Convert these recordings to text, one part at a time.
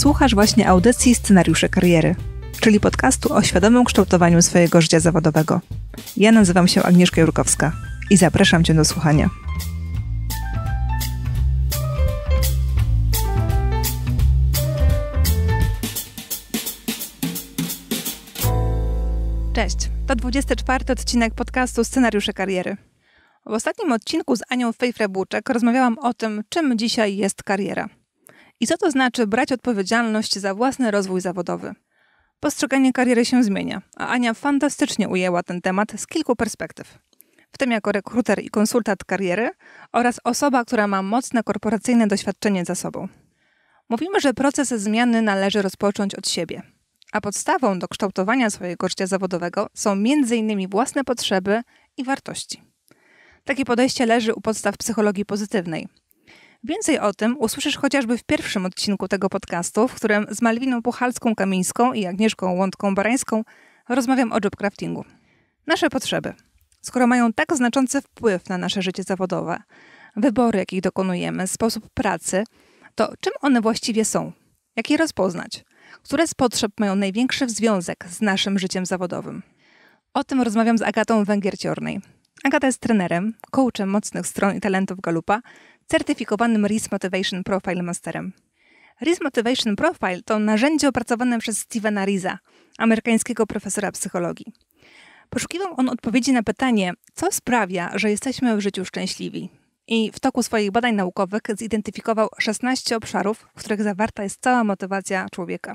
Słuchasz właśnie audycji Scenariusze Kariery, czyli podcastu o świadomym kształtowaniu swojego życia zawodowego. Ja nazywam się Agnieszka Jurkowska i zapraszam Cię do słuchania. Cześć, to 24 odcinek podcastu Scenariusze Kariery. W ostatnim odcinku z Anią Fejfrebuczek rozmawiałam o tym, czym dzisiaj jest kariera – i co to znaczy brać odpowiedzialność za własny rozwój zawodowy? Postrzeganie kariery się zmienia, a Ania fantastycznie ujęła ten temat z kilku perspektyw. W tym jako rekruter i konsultant kariery oraz osoba, która ma mocne korporacyjne doświadczenie za sobą. Mówimy, że proces zmiany należy rozpocząć od siebie, a podstawą do kształtowania swojego życia zawodowego są m.in. własne potrzeby i wartości. Takie podejście leży u podstaw psychologii pozytywnej, Więcej o tym usłyszysz chociażby w pierwszym odcinku tego podcastu, w którym z Malwiną Puchalską-Kamińską i Agnieszką Łądką-Barańską rozmawiam o job craftingu. Nasze potrzeby. Skoro mają tak znaczący wpływ na nasze życie zawodowe, wybory, jakich dokonujemy, sposób pracy, to czym one właściwie są? Jak je rozpoznać? Które z potrzeb mają największy związek z naszym życiem zawodowym? O tym rozmawiam z Agatą Węgierciornej. Agata jest trenerem, coachem mocnych stron i talentów Galupa, certyfikowanym Risk Motivation Profile Masterem. Risk Motivation Profile to narzędzie opracowane przez Stevena Riza, amerykańskiego profesora psychologii. Poszukiwał on odpowiedzi na pytanie, co sprawia, że jesteśmy w życiu szczęśliwi. I w toku swoich badań naukowych zidentyfikował 16 obszarów, w których zawarta jest cała motywacja człowieka.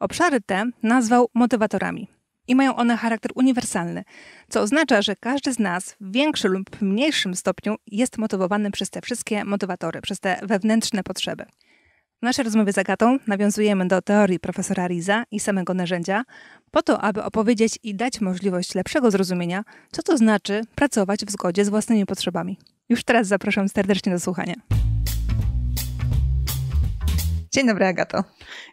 Obszary te nazwał motywatorami – i mają one charakter uniwersalny, co oznacza, że każdy z nas w większym lub mniejszym stopniu jest motywowany przez te wszystkie motywatory, przez te wewnętrzne potrzeby. W naszej rozmowie z Agatą nawiązujemy do teorii profesora Riza i samego narzędzia, po to, aby opowiedzieć i dać możliwość lepszego zrozumienia, co to znaczy pracować w zgodzie z własnymi potrzebami. Już teraz zapraszam serdecznie do słuchania. Dzień dobry, Agato.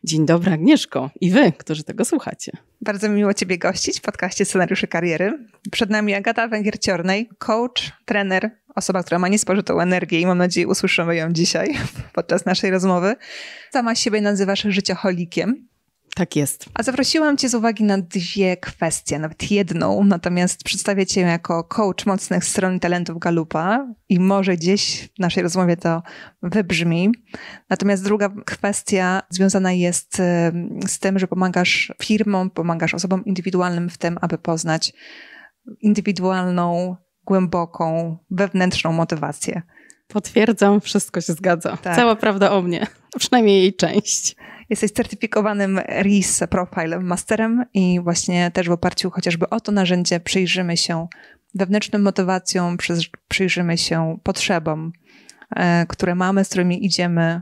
Dzień dobry, Agnieszko i wy, którzy tego słuchacie. Bardzo miło Ciebie gościć w podcaście Scenariuszy Kariery. Przed nami Agata Węgier-Ciornej, coach, trener, osoba, która ma niespożytą energię i mam nadzieję usłyszymy ją dzisiaj podczas naszej rozmowy. Sama siebie nazywasz życioholikiem. Tak jest. A zaprosiłam Cię z uwagi na dwie kwestie, nawet jedną, natomiast przedstawię Cię jako coach mocnych stron talentów Galupa i może gdzieś w naszej rozmowie to wybrzmi. Natomiast druga kwestia związana jest y, z tym, że pomagasz firmom, pomagasz osobom indywidualnym w tym, aby poznać indywidualną, głęboką, wewnętrzną motywację. Potwierdzam, wszystko się zgadza. Tak. Cała prawda o mnie, przynajmniej jej część. Jesteś certyfikowanym RIS Profile Masterem i właśnie też w oparciu chociażby o to narzędzie przyjrzymy się wewnętrznym motywacjom, przyjrzymy się potrzebom, e, które mamy, z którymi idziemy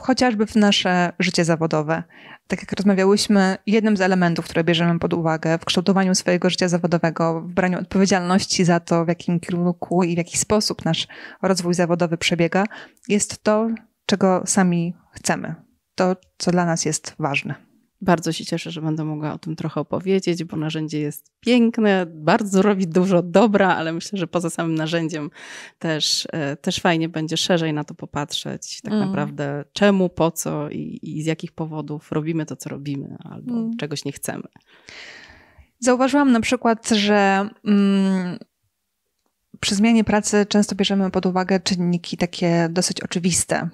chociażby w nasze życie zawodowe. Tak jak rozmawiałyśmy, jednym z elementów, które bierzemy pod uwagę w kształtowaniu swojego życia zawodowego, w braniu odpowiedzialności za to, w jakim kierunku i w jaki sposób nasz rozwój zawodowy przebiega, jest to, czego sami chcemy, to, co dla nas jest ważne. Bardzo się cieszę, że będę mogła o tym trochę opowiedzieć, bo narzędzie jest piękne, bardzo robi dużo dobra, ale myślę, że poza samym narzędziem też, e, też fajnie będzie szerzej na to popatrzeć. Tak mm. naprawdę, czemu, po co i, i, z jakich powodów robimy to, co robimy, albo mm. czegoś nie chcemy. Zauważyłam na przykład, że mm, przy zmianie pracy często bierzemy pod uwagę czynniki takie dosyć oczywiste,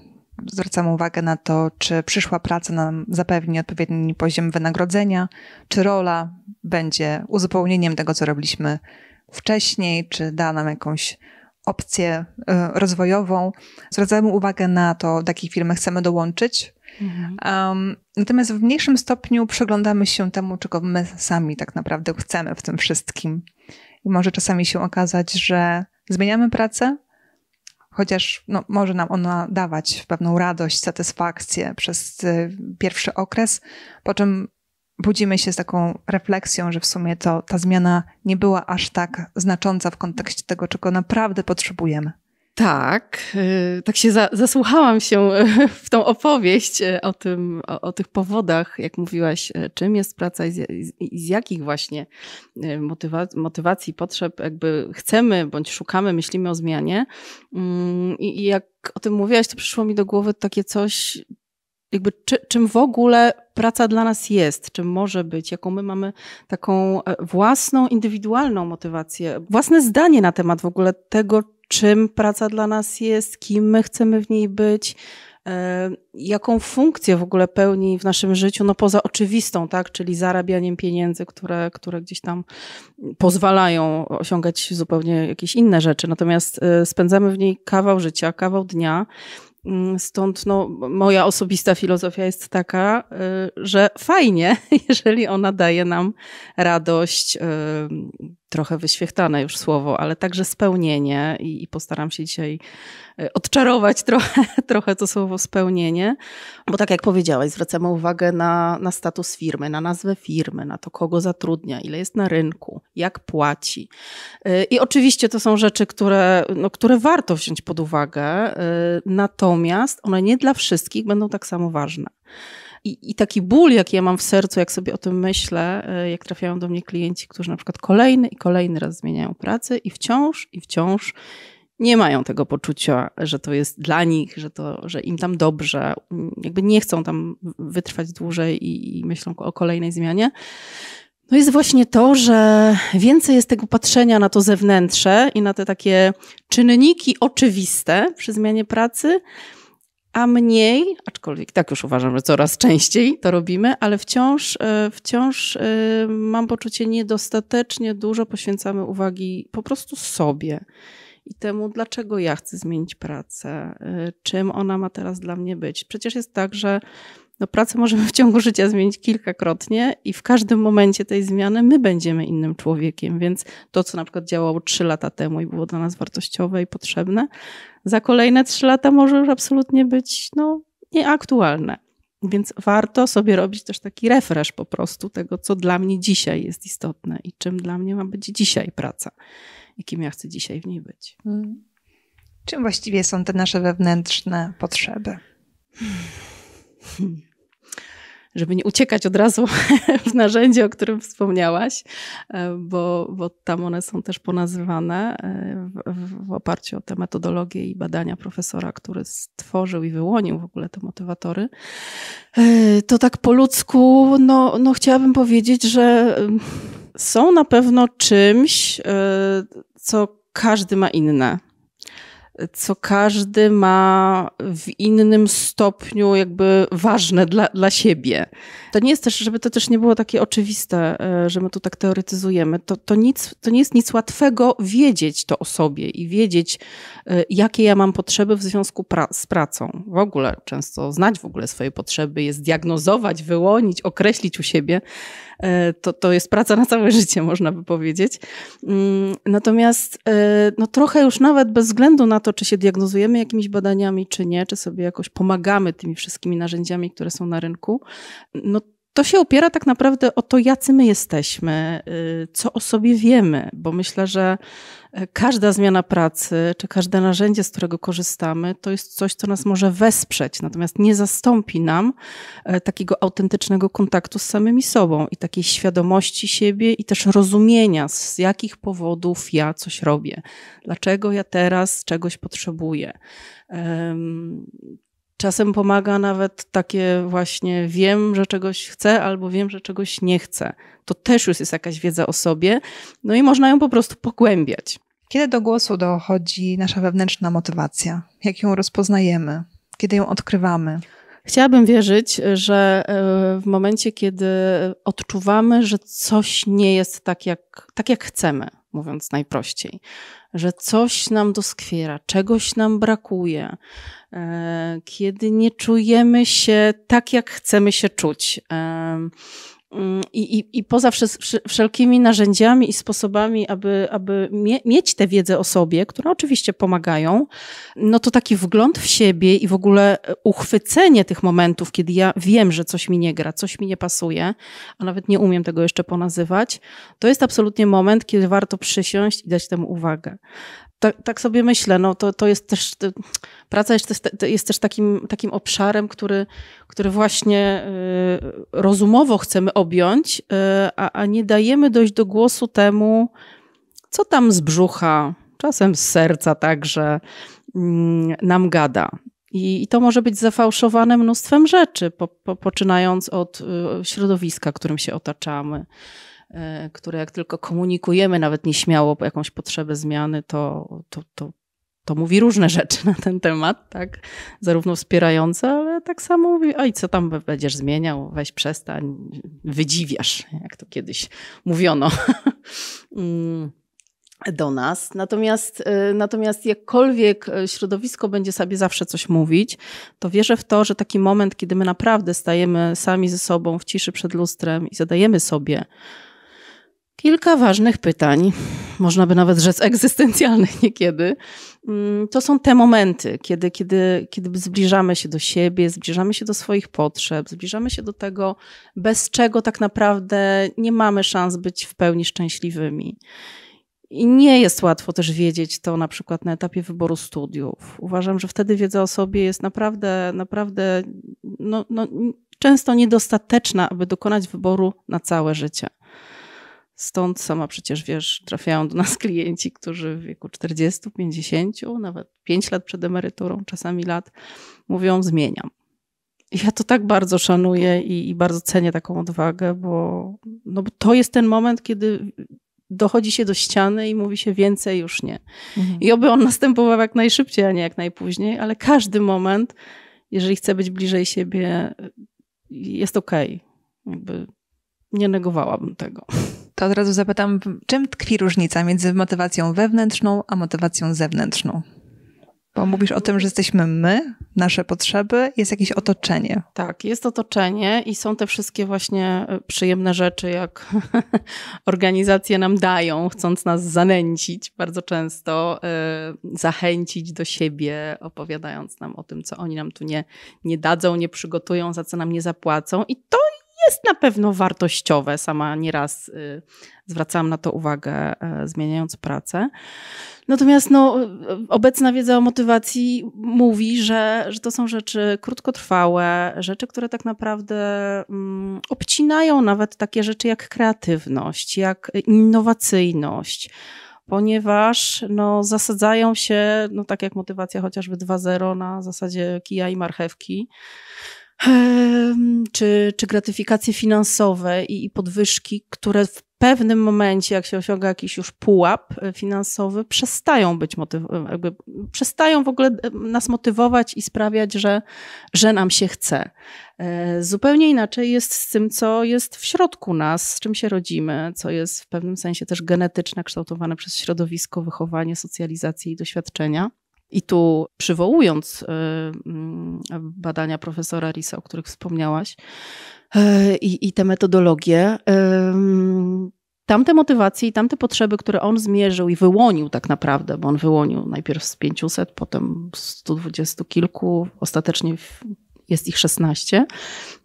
zwracamy uwagę na to, czy przyszła praca nam zapewni odpowiedni poziom wynagrodzenia, czy rola będzie uzupełnieniem tego, co robiliśmy wcześniej, czy da nam jakąś opcję e, rozwojową. Zwracamy uwagę na to, do jakiej firmy chcemy dołączyć. Mhm. Um, natomiast w mniejszym stopniu przyglądamy się temu, czego my sami tak naprawdę chcemy w tym wszystkim. I może czasami się okazać, że zmieniamy pracę, chociaż no, może nam ona dawać pewną radość, satysfakcję przez y, pierwszy okres, po czym budzimy się z taką refleksją, że w sumie to ta zmiana nie była aż tak znacząca w kontekście tego, czego naprawdę potrzebujemy. Tak, y, tak się za, zasłuchałam się e, w tą opowieść e, o, tym, o, o, tych powodach, jak mówiłaś, e, czym jest praca i z, i z jakich właśnie motywa, motywacji, potrzeb jakby chcemy bądź szukamy, myślimy o zmianie. Mm, I, I jak o tym mówiłaś, to przyszło mi do głowy takie coś, jakby czy, czym w ogóle praca dla nas jest, czym może być, jaką my mamy taką własną, indywidualną motywację, własne zdanie na temat w ogóle tego, czym praca dla nas jest, kim my chcemy w niej być, e, jaką funkcję w ogóle pełni w naszym życiu, no poza oczywistą, tak, czyli zarabianiem pieniędzy, które, które gdzieś tam pozwalają osiągać zupełnie jakieś inne rzeczy. Natomiast e, spędzamy w niej kawał życia, kawał dnia. Mm, stąd no, moja osobista filozofia jest taka, e, że fajnie, jeżeli ona daje nam radość, trochę wyświechtane już słowo, ale także spełnienie i, i postaram się dzisiaj e, odczarować trochę, trochę to słowo spełnienie, bo tak jak powiedziałaś, zwracamy uwagę na, na status firmy, na nazwę firmy, na to, kogo zatrudnia, ile jest na rynku, jak płaci. E, I oczywiście to są rzeczy, które, no, które warto wziąć pod uwagę, e, natomiast one nie dla wszystkich będą tak samo ważne. I, I taki ból, jaki ja mam w sercu, jak sobie o tym myślę, e, jak trafiają do mnie klienci, którzy na przykład kolejny i kolejny raz zmieniają pracę i wciąż, i wciąż nie mają tego poczucia, że to jest dla nich, że, to, że im tam dobrze, jakby nie chcą tam wytrwać dłużej i, i myślą o kolejnej zmianie. No jest właśnie to, że więcej jest tego patrzenia na to zewnętrzne i na te takie czynniki oczywiste przy zmianie pracy, a mniej, aczkolwiek tak już uważam, że coraz częściej to robimy, ale wciąż, e, wciąż e, mam poczucie, niedostatecznie dużo poświęcamy uwagi po prostu sobie i temu, dlaczego ja chcę zmienić pracę, e, czym ona ma teraz dla mnie być. Przecież jest tak, że no, pracę możemy w ciągu życia zmienić kilkakrotnie i w każdym momencie tej zmiany my będziemy innym człowiekiem, więc to, co na przykład działało trzy lata temu i było dla nas wartościowe i potrzebne, za kolejne trzy lata może już absolutnie być no, nieaktualne. Więc warto sobie robić też taki refresh po prostu tego, co dla mnie dzisiaj jest istotne i czym dla mnie ma być dzisiaj praca jakim ja chcę dzisiaj w niej być. Hmm. Czym właściwie są te nasze wewnętrzne potrzeby? Hmm. żeby nie uciekać od razu w narzędzie, o którym wspomniałaś, e, bo, bo tam one są też ponazywane e, w, w oparciu o tę metodologię i badania profesora, który stworzył i wyłonił w ogóle te motywatory. E, to tak po ludzku, no, no chciałabym powiedzieć, że są na pewno czymś, co każdy ma inne co każdy ma w innym stopniu jakby ważne dla, dla siebie. To nie jest też, żeby to też nie było takie oczywiste, e, że my tu tak teoretyzujemy. To, to, nic, to nie jest nic łatwego wiedzieć to o sobie i wiedzieć, e, jakie ja mam potrzeby w związku pra z pracą. W ogóle często znać w ogóle swoje potrzeby, je zdiagnozować, wyłonić, określić u siebie, E, to, to jest praca na całe życie, można by powiedzieć. Mm, natomiast e, no, trochę już nawet bez względu na to, czy się diagnozujemy jakimiś badaniami, czy nie, czy sobie jakoś pomagamy tymi wszystkimi narzędziami, które są na rynku, no to się opiera tak naprawdę o to, jacy my jesteśmy, y, co o sobie wiemy, bo myślę, że y, każda zmiana pracy czy każde narzędzie, z którego korzystamy, to jest coś, co nas może wesprzeć, natomiast nie zastąpi nam y, takiego autentycznego kontaktu z samymi sobą i takiej świadomości siebie i też rozumienia, z jakich powodów ja coś robię, dlaczego ja teraz czegoś potrzebuję Czasem pomaga nawet takie właśnie wiem, że czegoś chcę albo wiem, że czegoś nie chcę. To też już jest jakaś wiedza o sobie, no i można ją po prostu pogłębiać. Kiedy do głosu dochodzi nasza wewnętrzna motywacja? Jak ją rozpoznajemy? Kiedy ją odkrywamy? Chciałabym wierzyć, że e, w momencie, kiedy odczuwamy, że coś nie jest tak, jak, tak jak chcemy, mówiąc najprościej, że coś nam doskwiera, czegoś nam brakuje, e, kiedy nie czujemy się tak, jak chcemy się czuć. Mm, i, i, i poza wszelkimi narzędziami i sposobami, aby, aby mie mieć tę wiedzę o sobie, które oczywiście pomagają, no to taki wgląd w siebie i w ogóle e, uchwycenie tych momentów, kiedy ja wiem, że coś mi nie gra, coś mi nie pasuje, a nawet nie umiem tego jeszcze ponazywać, to jest absolutnie moment, kiedy warto przysiąść i dać temu uwagę tak, tak sobie myślę, no to, to jest też, praca jest też, jest też takim, takim obszarem, który, który właśnie y, rozumowo chcemy objąć, y, a, a nie dajemy dość do głosu temu, co tam z brzucha, czasem z serca także mm, nam gada. I, I, to może być zafałszowane mnóstwem rzeczy, po, po, poczynając od y, środowiska, którym się otaczamy, E, które jak tylko komunikujemy, nawet nieśmiało po jakąś potrzebę zmiany, to, to, to, to mówi różne rzeczy na ten temat, tak? Zarówno wspierające, ale tak samo mówi, oj, co tam będziesz zmieniał, weź przestań, wydziwiasz, jak to kiedyś mówiono. Mm, do nas. Natomiast, e, natomiast jakkolwiek e, środowisko będzie sobie zawsze coś mówić, to wierzę w to, że taki moment, kiedy my naprawdę stajemy sami ze sobą w ciszy przed lustrem i zadajemy sobie Kilka ważnych pytań, można by nawet rzec egzystencjalnych niekiedy. Mm, to są te momenty, kiedy, kiedy, kiedy zbliżamy się do siebie, zbliżamy się do swoich potrzeb, zbliżamy się do tego, bez czego tak naprawdę nie mamy szans być w pełni szczęśliwymi. I nie jest łatwo też wiedzieć to na przykład na etapie wyboru studiów. Uważam, że wtedy wiedza o sobie jest naprawdę, naprawdę no, no często niedostateczna, aby dokonać wyboru na całe życie. Stąd sama przecież wiesz, trafiają do nas klienci, którzy w wieku 40, 50, nawet 5 lat przed emeryturą, czasami lat, mówią: Zmieniam. ja to tak bardzo szanuję i, i bardzo cenię taką odwagę, bo, no bo to jest ten moment, kiedy dochodzi się do ściany i mówi się więcej już nie. Mhm. I oby on następował jak najszybciej, a nie jak najpóźniej, ale każdy moment, jeżeli chce być bliżej siebie, jest okej. Okay. Jakby nie negowałabym tego to od razu zapytam, czym tkwi różnica między motywacją wewnętrzną a motywacją zewnętrzną? Bo mówisz o tym, że jesteśmy my, nasze potrzeby, jest jakieś otoczenie. Tak, jest otoczenie i są te wszystkie właśnie e, przyjemne rzeczy, jak organizacje nam dają, chcąc nas zanęcić bardzo często, e, zachęcić do siebie, opowiadając nam o tym, co oni nam tu nie, nie dadzą, nie przygotują, za co nam nie zapłacą. I to jest na pewno wartościowe. Sama nieraz y, zwracałam na to uwagę, y, zmieniając pracę. Natomiast no, obecna wiedza o motywacji mówi, że, że to są rzeczy krótkotrwałe, rzeczy, które tak naprawdę mm, obcinają nawet takie rzeczy jak kreatywność, jak innowacyjność ponieważ no, zasadzają się, no, tak jak motywacja chociażby 2.0 na zasadzie kija i marchewki czy, czy gratyfikacje finansowe i, i podwyżki, które w pewnym momencie, jak się osiąga jakiś już pułap e, finansowy, przestają być motyw e, jakby przestają w ogóle e, nas motywować i sprawiać, że, że nam się chce. Zupełnie inaczej jest z tym, co jest w środku nas, z czym się rodzimy, co jest w pewnym sensie też genetyczne, kształtowane przez środowisko, wychowanie, socjalizację i doświadczenia. I tu przywołując y, mm, badania profesora Risa, o których wspomniałaś, y, i, i te metodologie, y, tamte motywacje i tamte potrzeby, które on zmierzył i wyłonił tak naprawdę, bo on wyłonił najpierw z 500, potem 120 kilku, ostatecznie jest ich 16,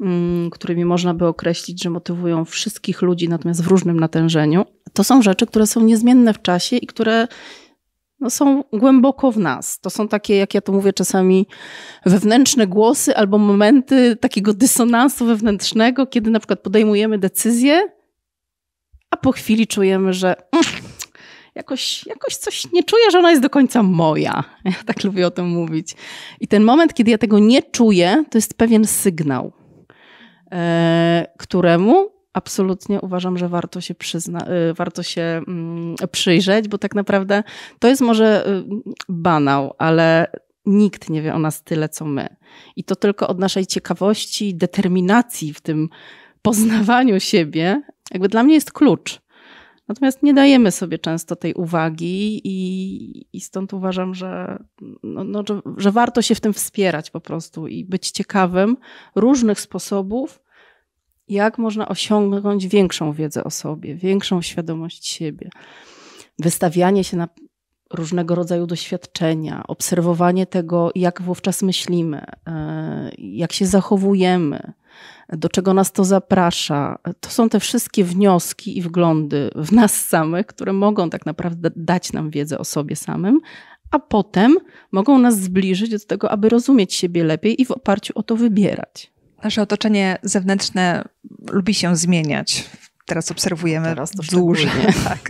mm, którymi można by określić, że motywują wszystkich ludzi, natomiast w różnym natężeniu. To są rzeczy, które są niezmienne w czasie i które no, są głęboko w nas. To są takie, jak ja to mówię czasami, wewnętrzne głosy albo momenty takiego dysonansu wewnętrznego, kiedy na przykład podejmujemy decyzję, a po chwili czujemy, że mm, jakoś, jakoś coś nie czuję, że ona jest do końca moja. Ja tak lubię o tym mówić. I ten moment, kiedy ja tego nie czuję, to jest pewien sygnał, e, któremu absolutnie uważam, że warto się, przyzna, y, warto się mm, przyjrzeć, bo tak naprawdę to jest może y, banał, ale nikt nie wie o nas tyle, co my. I to tylko od naszej ciekawości, determinacji w tym poznawaniu siebie, jakby dla mnie jest klucz. Natomiast nie dajemy sobie często tej uwagi, i, i stąd uważam, że, no, no, że, że warto się w tym wspierać po prostu i być ciekawym różnych sposobów jak można osiągnąć większą wiedzę o sobie, większą świadomość siebie. Wystawianie się na różnego rodzaju doświadczenia, obserwowanie tego, jak wówczas myślimy, e, jak się zachowujemy, do czego nas to zaprasza. To są te wszystkie wnioski i wglądy w nas samych, które mogą tak naprawdę dać nam wiedzę o sobie samym, a potem mogą nas zbliżyć do tego, aby rozumieć siebie lepiej i w oparciu o to wybierać nasze otoczenie zewnętrzne lubi się zmieniać. Teraz obserwujemy Teraz Tak.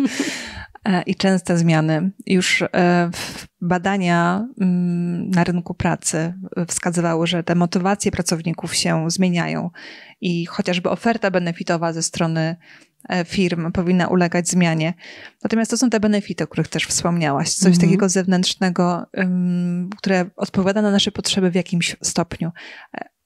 E, I częste zmiany. Już e, badania mm, na rynku pracy wskazywały, że te motywacje pracowników się zmieniają i chociażby oferta benefitowa ze strony e, firm powinna ulegać zmianie. Natomiast to są te benefity, o których też wspomniałaś. Coś mhm. takiego zewnętrznego, które odpowiada na nasze potrzeby w jakimś stopniu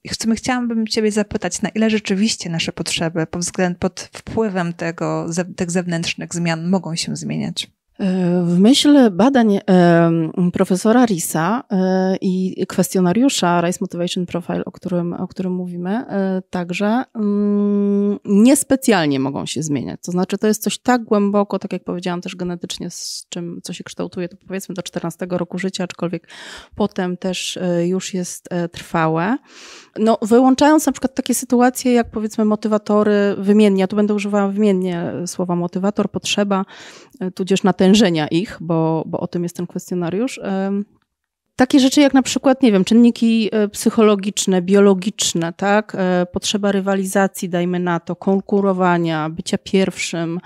chcemy, chciałabym Ciebie zapytać, na ile rzeczywiście nasze potrzeby pod, pod wpływem tego, tych zewnętrznych zmian mogą się zmieniać? E, w myśl badań e, profesora Risa e, i kwestionariusza Rice Motivation Profile, o którym, o którym mówimy, także mm, niespecjalnie mogą się zmieniać. To znaczy, to jest coś tak głęboko, tak jak powiedziałam, też genetycznie, z czym, co się kształtuje, to powiedzmy do 14 roku życia, aczkolwiek potem też już jest trwałe. No, wyłączając na przykład takie sytuacje, jak powiedzmy motywatory wymiennie, ja tu będę używała wymiennie słowa motywator, potrzeba, tudzież na natężenia ich, bo, bo o tym jest ten kwestionariusz, takie rzeczy jak na przykład, nie wiem, czynniki e, psychologiczne, biologiczne, tak? E, potrzeba rywalizacji, dajmy na to, konkurowania, bycia pierwszym,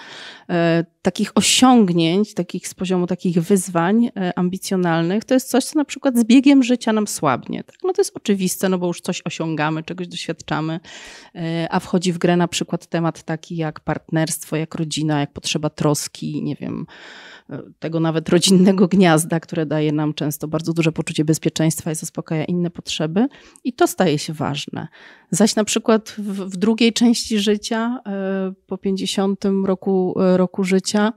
e, takich osiągnięć, takich z poziomu takich wyzwań ambicjonalnych, to jest coś, co na przykład z biegiem życia nam słabnie. Tak? No to jest oczywiste, no bo już coś osiągamy, czegoś doświadczamy, a wchodzi w grę na przykład temat taki jak partnerstwo, jak rodzina, jak potrzeba troski, nie wiem, tego nawet rodzinnego gniazda, które daje nam często bardzo duże poczucie bezpieczeństwa i zaspokaja inne potrzeby, i to staje się ważne. Zaś na przykład w, w drugiej części życia, e, po 50 roku, e, roku życia,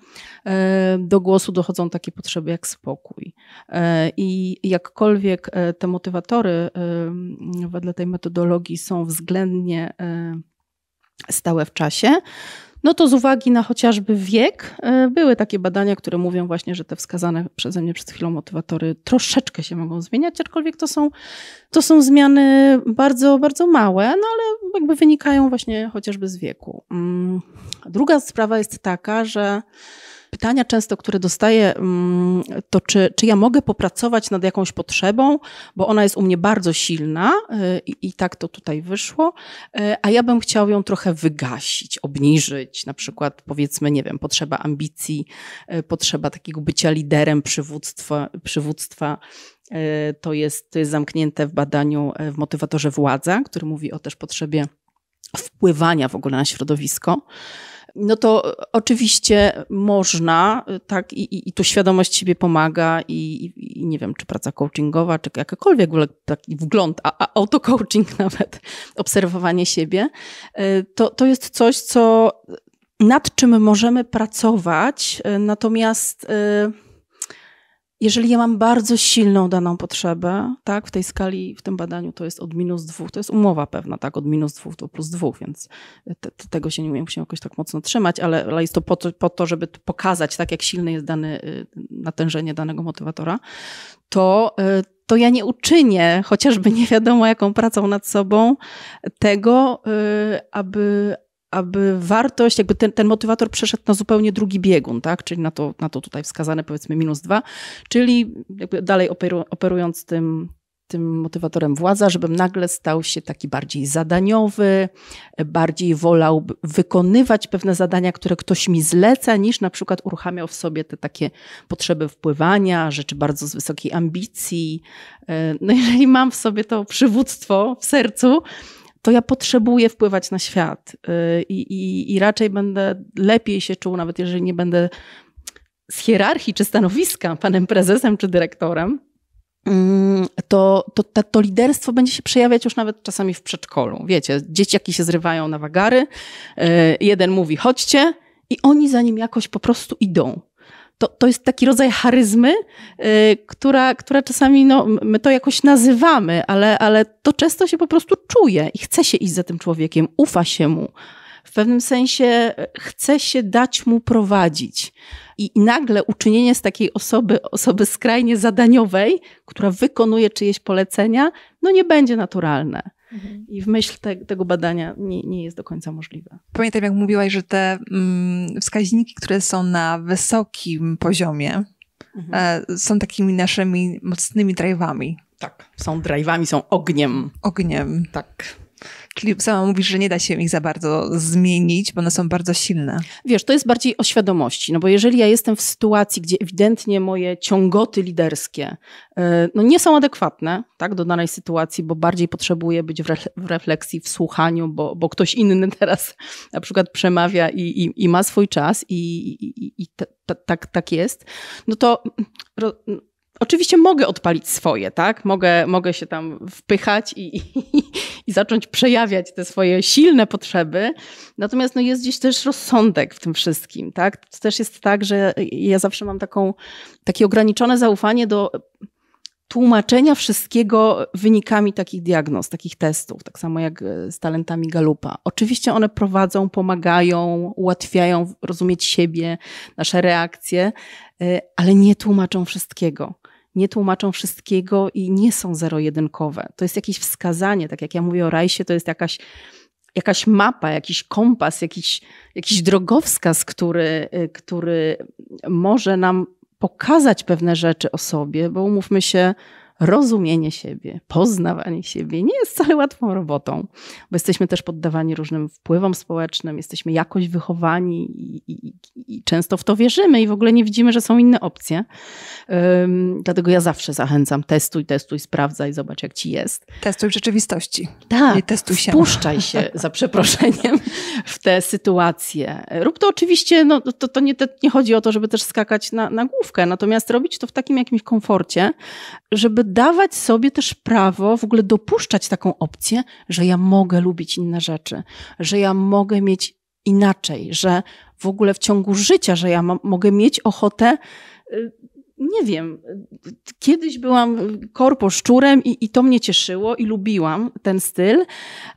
e, do głosu dochodzą takie potrzeby jak spokój. I jakkolwiek te motywatory wedle tej metodologii są względnie stałe w czasie, no to z uwagi na chociażby wiek, e, były takie badania, które mówią właśnie, że te wskazane przeze mnie przed chwilą motywatory troszeczkę się mogą zmieniać, aczkolwiek to są, to są zmiany bardzo, bardzo małe, no ale jakby wynikają właśnie chociażby z wieku. Mm. Druga sprawa jest taka, że Pytania często, które dostaję, mm, to czy, czy ja mogę popracować nad jakąś potrzebą, bo ona jest u mnie bardzo silna y, i, i tak to tutaj wyszło, y, a ja bym chciał ją trochę wygasić, obniżyć, na przykład powiedzmy, nie wiem, potrzeba ambicji, y, potrzeba takiego bycia liderem, przywództwa, przywództwa to jest, to jest zamknięte w badaniu w motywatorze władza, który mówi o też potrzebie wpływania w ogóle na środowisko no to e, oczywiście można, e, tak, i, i, i tu świadomość siebie pomaga, i, i, nie wiem, czy praca coachingowa, czy jakakolwiek w ogóle taki wgląd, a, a auto-coaching nawet, obserwowanie siebie, e, to, to jest coś, co nad czym możemy pracować, natomiast. Yy, jeżeli ja mam bardzo silną daną potrzebę, tak, w tej skali, w tym badaniu to jest od minus dwóch, to jest umowa pewna, tak, od minus dwóch do plus dwóch, więc te, te, tego się nie umiem jakoś tak mocno trzymać, ale, ale jest to po to, po to, żeby pokazać, tak, jak silne jest dane y, natężenie danego motywatora, to, y, to ja nie uczynię, chociażby nie wiadomo jaką pracą nad sobą, tego, y, aby, aby wartość, jakby ten, ten motywator przeszedł na zupełnie drugi biegun, tak? czyli na to, na to tutaj wskazane powiedzmy minus dwa, czyli jakby dalej operu, operując tym, tym motywatorem władza, żebym nagle stał się taki bardziej zadaniowy, bardziej wolał wykonywać pewne zadania, które ktoś mi zleca, niż na przykład uruchamiał w sobie te takie potrzeby wpływania, rzeczy bardzo z wysokiej ambicji. E, no jeżeli mam w sobie to przywództwo w sercu, to ja potrzebuję wpływać na świat y, i, i, i raczej będę lepiej się czuł, nawet jeżeli nie będę z hierarchii czy stanowiska panem prezesem czy dyrektorem, mm, to, to, to, to, liderstwo będzie się przejawiać już nawet czasami w przedszkolu. Wiecie, dzieciaki się zrywają na wagary, y, jeden mówi chodźcie i oni za nim jakoś po prostu idą to, to jest taki rodzaj charyzmy, yy, która, która czasami no, my to jakoś nazywamy, ale, ale to często się po prostu czuje i chce się iść za tym człowiekiem, ufa się mu. W pewnym sensie y, chce się dać mu prowadzić. I, I nagle uczynienie z takiej osoby, osoby skrajnie zadaniowej, która wykonuje czyjeś polecenia, no nie będzie naturalne. Mhm. I w myśl te, tego badania nie, nie, jest do końca możliwe. Pamiętam, jak mówiłaś, że te mm, wskaźniki, które są na wysokim poziomie, mhm. e, są takimi naszymi mocnymi drive'ami. Tak, są drive'ami, są ogniem. Ogniem. Tak. Czyli sama mówisz, że nie da się ich za bardzo zmienić, bo one są bardzo silne. Wiesz, to jest bardziej o świadomości, no bo jeżeli ja jestem w sytuacji, gdzie ewidentnie moje ciągoty liderskie e, no nie są adekwatne tak, do danej sytuacji, bo bardziej potrzebuję być w refleksji, w słuchaniu, bo, bo ktoś inny teraz na przykład przemawia i, i, i ma swój czas i, i, i tak, tak jest, no to Oczywiście mogę odpalić swoje, tak? Mogę, mogę się tam wpychać i, i, i zacząć przejawiać te swoje silne potrzeby. Natomiast no, jest gdzieś też rozsądek w tym wszystkim, tak? To też jest tak, że ja zawsze mam taką, takie ograniczone zaufanie do tłumaczenia wszystkiego wynikami takich diagnoz, takich testów, tak samo jak e, z talentami Galupa. Oczywiście one prowadzą, pomagają, ułatwiają rozumieć siebie, nasze reakcje, e, ale nie tłumaczą wszystkiego nie tłumaczą wszystkiego i nie są zero-jedynkowe. To jest jakieś wskazanie, tak jak ja mówię o rajsie, to jest jakaś, jakaś mapa, jakiś kompas, jakiś, jakiś drogowskaz, który, y, który może nam pokazać pewne rzeczy o sobie, bo umówmy się, rozumienie siebie, poznawanie siebie nie jest wcale łatwą robotą, bo jesteśmy też poddawani różnym wpływom społecznym, jesteśmy jakoś wychowani i, i, i często w to wierzymy i w ogóle nie widzimy, że są inne opcje. Um, dlatego ja zawsze zachęcam: testuj, testuj, sprawdzaj, zobacz, jak ci jest. Testuj w rzeczywistości. Tak. Nie testuj się. Puszczaj się, za przeproszeniem, w te sytuacje. Rób to oczywiście, no, to, to nie, te, nie chodzi o to, żeby też skakać na, na główkę, natomiast robić to w takim jakimś komforcie, żeby dawać sobie też prawo, w ogóle dopuszczać taką opcję, że ja mogę lubić inne rzeczy, że ja mogę mieć inaczej, że w ogóle w ciągu życia, że ja mogę mieć ochotę. Y, nie wiem, kiedyś byłam korpo szczurem i, i to mnie cieszyło i lubiłam ten styl,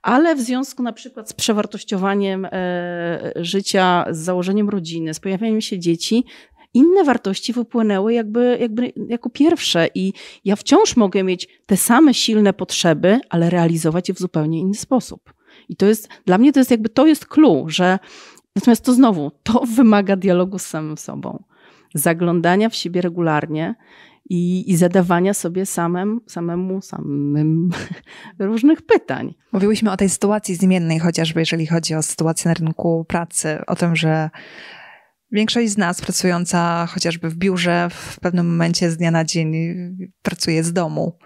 ale w związku na przykład z przewartościowaniem e, życia, z założeniem rodziny, z pojawianiem się dzieci, inne wartości wypłynęły jakby, jakby jako pierwsze i ja wciąż mogę mieć te same silne potrzeby, ale realizować je w zupełnie inny sposób. I to jest, dla mnie to jest jakby, to jest clue, że natomiast to znowu, to wymaga dialogu z samym sobą, zaglądania w siebie regularnie i, i zadawania sobie samym, samemu, samym różnych pytań. Mówiłyśmy o tej sytuacji zmiennej, chociażby jeżeli chodzi o sytuację na rynku pracy, o tym, że Większość z nas pracująca chociażby w biurze w pewnym momencie z dnia na dzień pracuje z domu.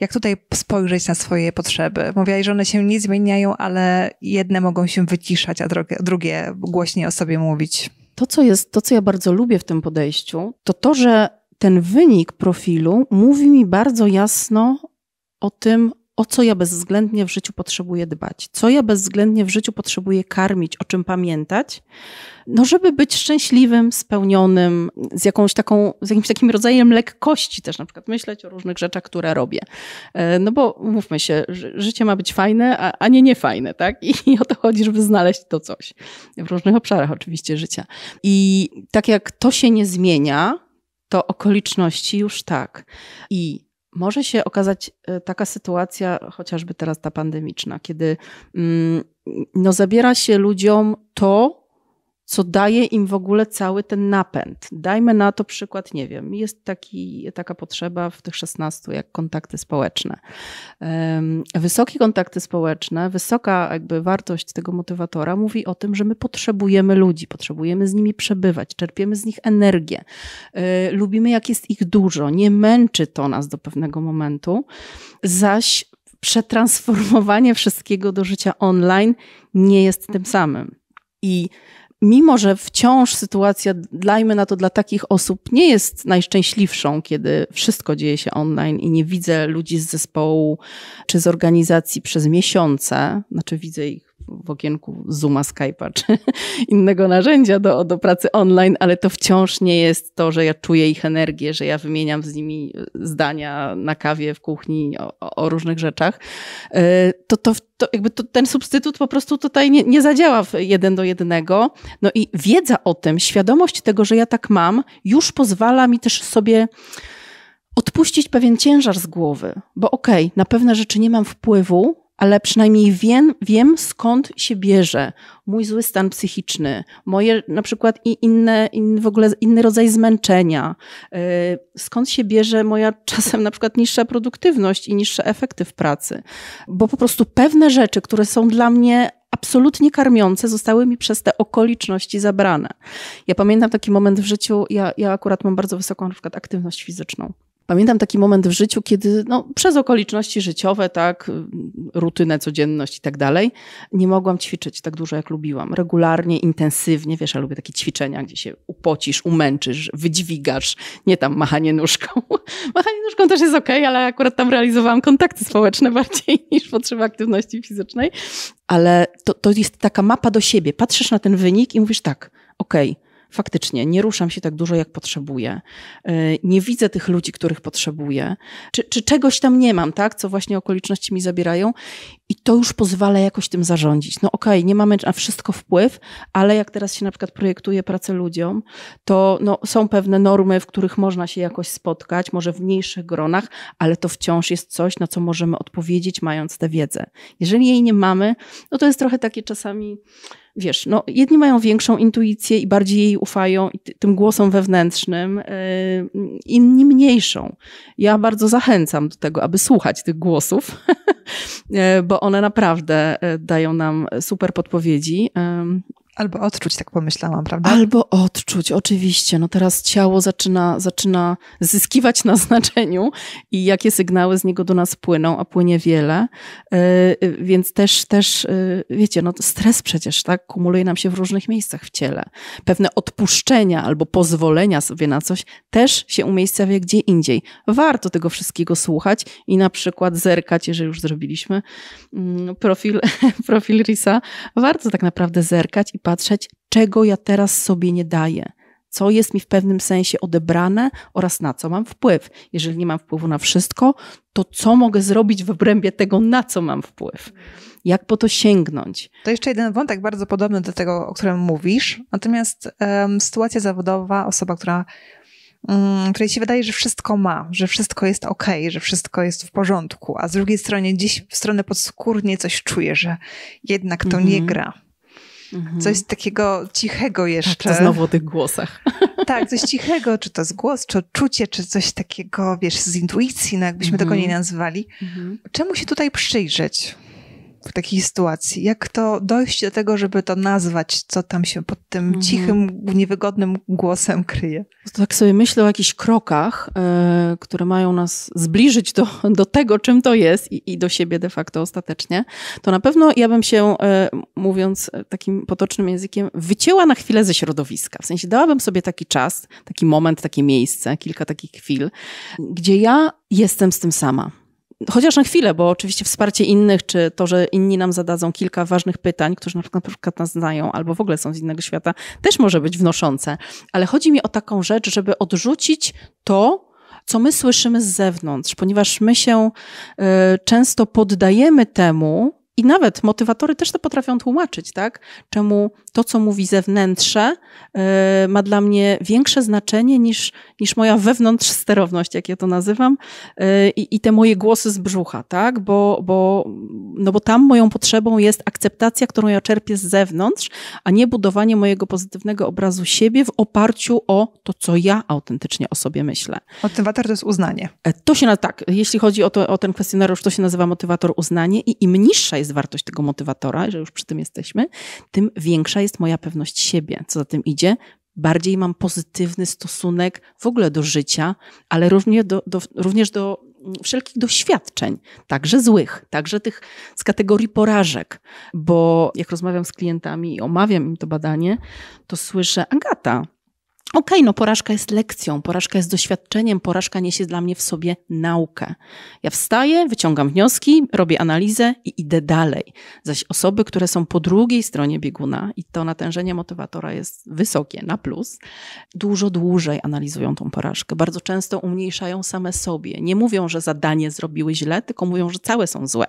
Jak tutaj spojrzeć na swoje potrzeby? Mówiłaś, że one się nie zmieniają, ale jedne mogą się wyciszać, a drugie, drugie głośniej o sobie mówić. To co, jest, to, co ja bardzo lubię w tym podejściu, to to, że ten wynik profilu mówi mi bardzo jasno o tym, o co ja bezwzględnie w życiu potrzebuję dbać, co ja bezwzględnie w życiu potrzebuję karmić, o czym pamiętać, no żeby być szczęśliwym, spełnionym, z, jakąś taką, z jakimś takim rodzajem lekkości też na przykład myśleć o różnych rzeczach, które robię. E, no bo mówmy się, życie ma być fajne, a, a nie niefajne, tak? I, I o to chodzi, żeby znaleźć to coś w różnych obszarach oczywiście życia. I tak jak to się nie zmienia, to okoliczności już tak. I może się okazać e, taka sytuacja, chociażby teraz ta pandemiczna, kiedy mm, no, zabiera się ludziom to, co daje im w ogóle cały ten napęd. Dajmy na to przykład, nie wiem, jest taki, taka potrzeba w tych 16, jak kontakty społeczne. Wysokie kontakty społeczne, wysoka jakby wartość tego motywatora mówi o tym, że my potrzebujemy ludzi, potrzebujemy z nimi przebywać, czerpiemy z nich energię, y, lubimy jak jest ich dużo, nie męczy to nas do pewnego momentu, zaś przetransformowanie wszystkiego do życia online nie jest tym samym. I mimo że wciąż sytuacja, dajmy na to, dla takich osób nie jest najszczęśliwszą, kiedy wszystko dzieje się online i nie widzę ludzi z zespołu czy z organizacji przez miesiące, znaczy widzę ich w okienku Zooma, Skype'a czy innego narzędzia do, do pracy online, ale to wciąż nie jest to, że ja czuję ich energię, że ja wymieniam z nimi e, zdania na kawie, w kuchni o, o różnych rzeczach. E, to, to, to jakby to, ten substytut po prostu tutaj nie, nie zadziała w jeden do jednego. No i wiedza o tym, świadomość tego, że ja tak mam, już pozwala mi też sobie odpuścić pewien ciężar z głowy, bo okej, okay, na pewne rzeczy nie mam wpływu, ale przynajmniej wiem, wiem, skąd się bierze mój zły stan psychiczny, moje na przykład i inne, in, w ogóle inny rodzaj zmęczenia, yy, skąd się bierze moja czasem na przykład niższa produktywność i niższe efekty w pracy, bo po prostu pewne rzeczy, które są dla mnie absolutnie karmiące zostały mi przez te okoliczności zabrane. Ja pamiętam taki moment w życiu, ja, ja akurat mam bardzo wysoką na przykład aktywność fizyczną. Pamiętam taki moment w życiu, kiedy no, przez okoliczności życiowe, tak, rutynę, codzienność i tak dalej, nie mogłam ćwiczyć tak dużo, jak lubiłam. Regularnie, intensywnie, wiesz, ja lubię takie ćwiczenia, gdzie się upocisz, umęczysz, wydźwigasz, nie tam machanie nóżką. machanie nóżką też jest okej, okay, ale akurat tam realizowałam kontakty społeczne bardziej niż potrzeba aktywności fizycznej. Ale to, to jest taka mapa do siebie. Patrzysz na ten wynik i mówisz tak, okej, okay, faktycznie nie ruszam się tak dużo, jak potrzebuję, e, nie widzę tych ludzi, których potrzebuję, czy, czy czegoś tam nie mam, tak, co właśnie okoliczności mi zabierają i to już pozwala jakoś tym zarządzić. No okej, okay, nie mamy na wszystko wpływ, ale jak teraz się na przykład projektuje pracę ludziom, to no, są pewne normy, w których można się jakoś spotkać, może w mniejszych gronach, ale to wciąż jest coś, na co możemy odpowiedzieć, mając tę wiedzę. Jeżeli jej nie mamy, no to jest trochę takie czasami wiesz, no, jedni mają większą intuicję i bardziej jej ufają i tym głosom wewnętrznym, yy, inni mniejszą. Ja bardzo zachęcam do tego, aby słuchać tych głosów, e, bo one naprawdę e, dają nam super podpowiedzi. Albo odczuć, tak pomyślałam, prawda? Albo odczuć, oczywiście. No teraz ciało zaczyna, zaczyna zyskiwać na znaczeniu i jakie sygnały z niego do nas płyną, a płynie wiele. E, e, więc też, też e, wiecie, no stres przecież tak kumuluje nam się w różnych miejscach w ciele. Pewne odpuszczenia albo pozwolenia sobie na coś też się umiejscawia gdzie indziej. Warto tego wszystkiego słuchać i na przykład zerkać, jeżeli już zrobiliśmy mm, profil, profil RISA, warto tak naprawdę zerkać i patrzeć, czego ja teraz sobie nie daję, co jest mi w pewnym sensie odebrane oraz na co mam wpływ. Jeżeli nie mam wpływu na wszystko, to co mogę zrobić w obrębie tego, na co mam wpływ? Jak po to sięgnąć? To jeszcze jeden wątek bardzo podobny do tego, o którym mówisz. Natomiast um, sytuacja zawodowa, osoba, która mm, której się wydaje, że wszystko ma, że wszystko jest ok, że wszystko jest w porządku, a z drugiej strony gdzieś w stronę podskórnie coś czuje, że jednak to mm -hmm. nie mhm. gra, Mhm. Coś takiego cichego jeszcze. Tak, to znowu o tych głosach. Tak, coś cichego, czy to z głos, czy odczucie, czy coś takiego, wiesz, z intuicji, no jakbyśmy mhm. tego nie nazywali. Mhm. Czemu się tutaj przyjrzeć? w takiej sytuacji? Jak to dojść do tego, żeby to nazwać, co tam się pod tym mhm. cichym, niewygodnym głosem kryje? No to tak sobie myślę o jakichś krokach, yy, które mają nas zbliżyć do, do tego, czym to jest i, i do siebie de facto ostatecznie. To na pewno ja bym się, yy, mówiąc takim potocznym językiem, wycięła na chwilę ze środowiska. W sensie dałabym sobie taki czas, taki moment, takie miejsce, kilka takich chwil, gdzie ja jestem z tym sama chociaż na chwilę, bo oczywiście wsparcie innych, czy to, że inni nam zadadzą kilka ważnych pytań, którzy na przykład nas znają albo w ogóle są z innego świata, też może być wnoszące. Ale chodzi mi o taką rzecz, żeby odrzucić to, co my słyszymy z zewnątrz, ponieważ my się y, często poddajemy temu, i nawet motywatory też to potrafią tłumaczyć, tak? Czemu to, co mówi zewnętrzne, yy, ma dla mnie większe znaczenie niż, niż moja wewnątrz sterowność, jak ja to nazywam, yy, i te moje głosy z brzucha, tak? Bo, bo, no bo tam moją potrzebą jest akceptacja, którą ja czerpię z zewnątrz, a nie budowanie mojego pozytywnego obrazu siebie w oparciu o to, co ja autentycznie o sobie myślę. Motywator to jest uznanie. E, to się na tak, jeśli chodzi o, to, o ten kwestionariusz, to się nazywa motywator uznanie i im niższa jest jest wartość tego motywatora, że już przy tym jesteśmy, tym większa jest moja pewność siebie. Co za tym idzie, bardziej mam pozytywny stosunek w ogóle do życia, ale również do, do, również do wszelkich doświadczeń, także złych, także tych z kategorii porażek, bo jak rozmawiam z klientami i omawiam im to badanie, to słyszę, Agata, okej, okay, no porażka jest lekcją, porażka jest doświadczeniem, porażka niesie dla mnie w sobie naukę. Ja wstaję, wyciągam wnioski, robię analizę i idę dalej. Zaś osoby, które są po drugiej stronie bieguna i to natężenie motywatora jest wysokie, na plus, dużo dłużej analizują tą porażkę. Bardzo często umniejszają same sobie. Nie mówią, że zadanie zrobiły źle, tylko mówią, że całe są złe.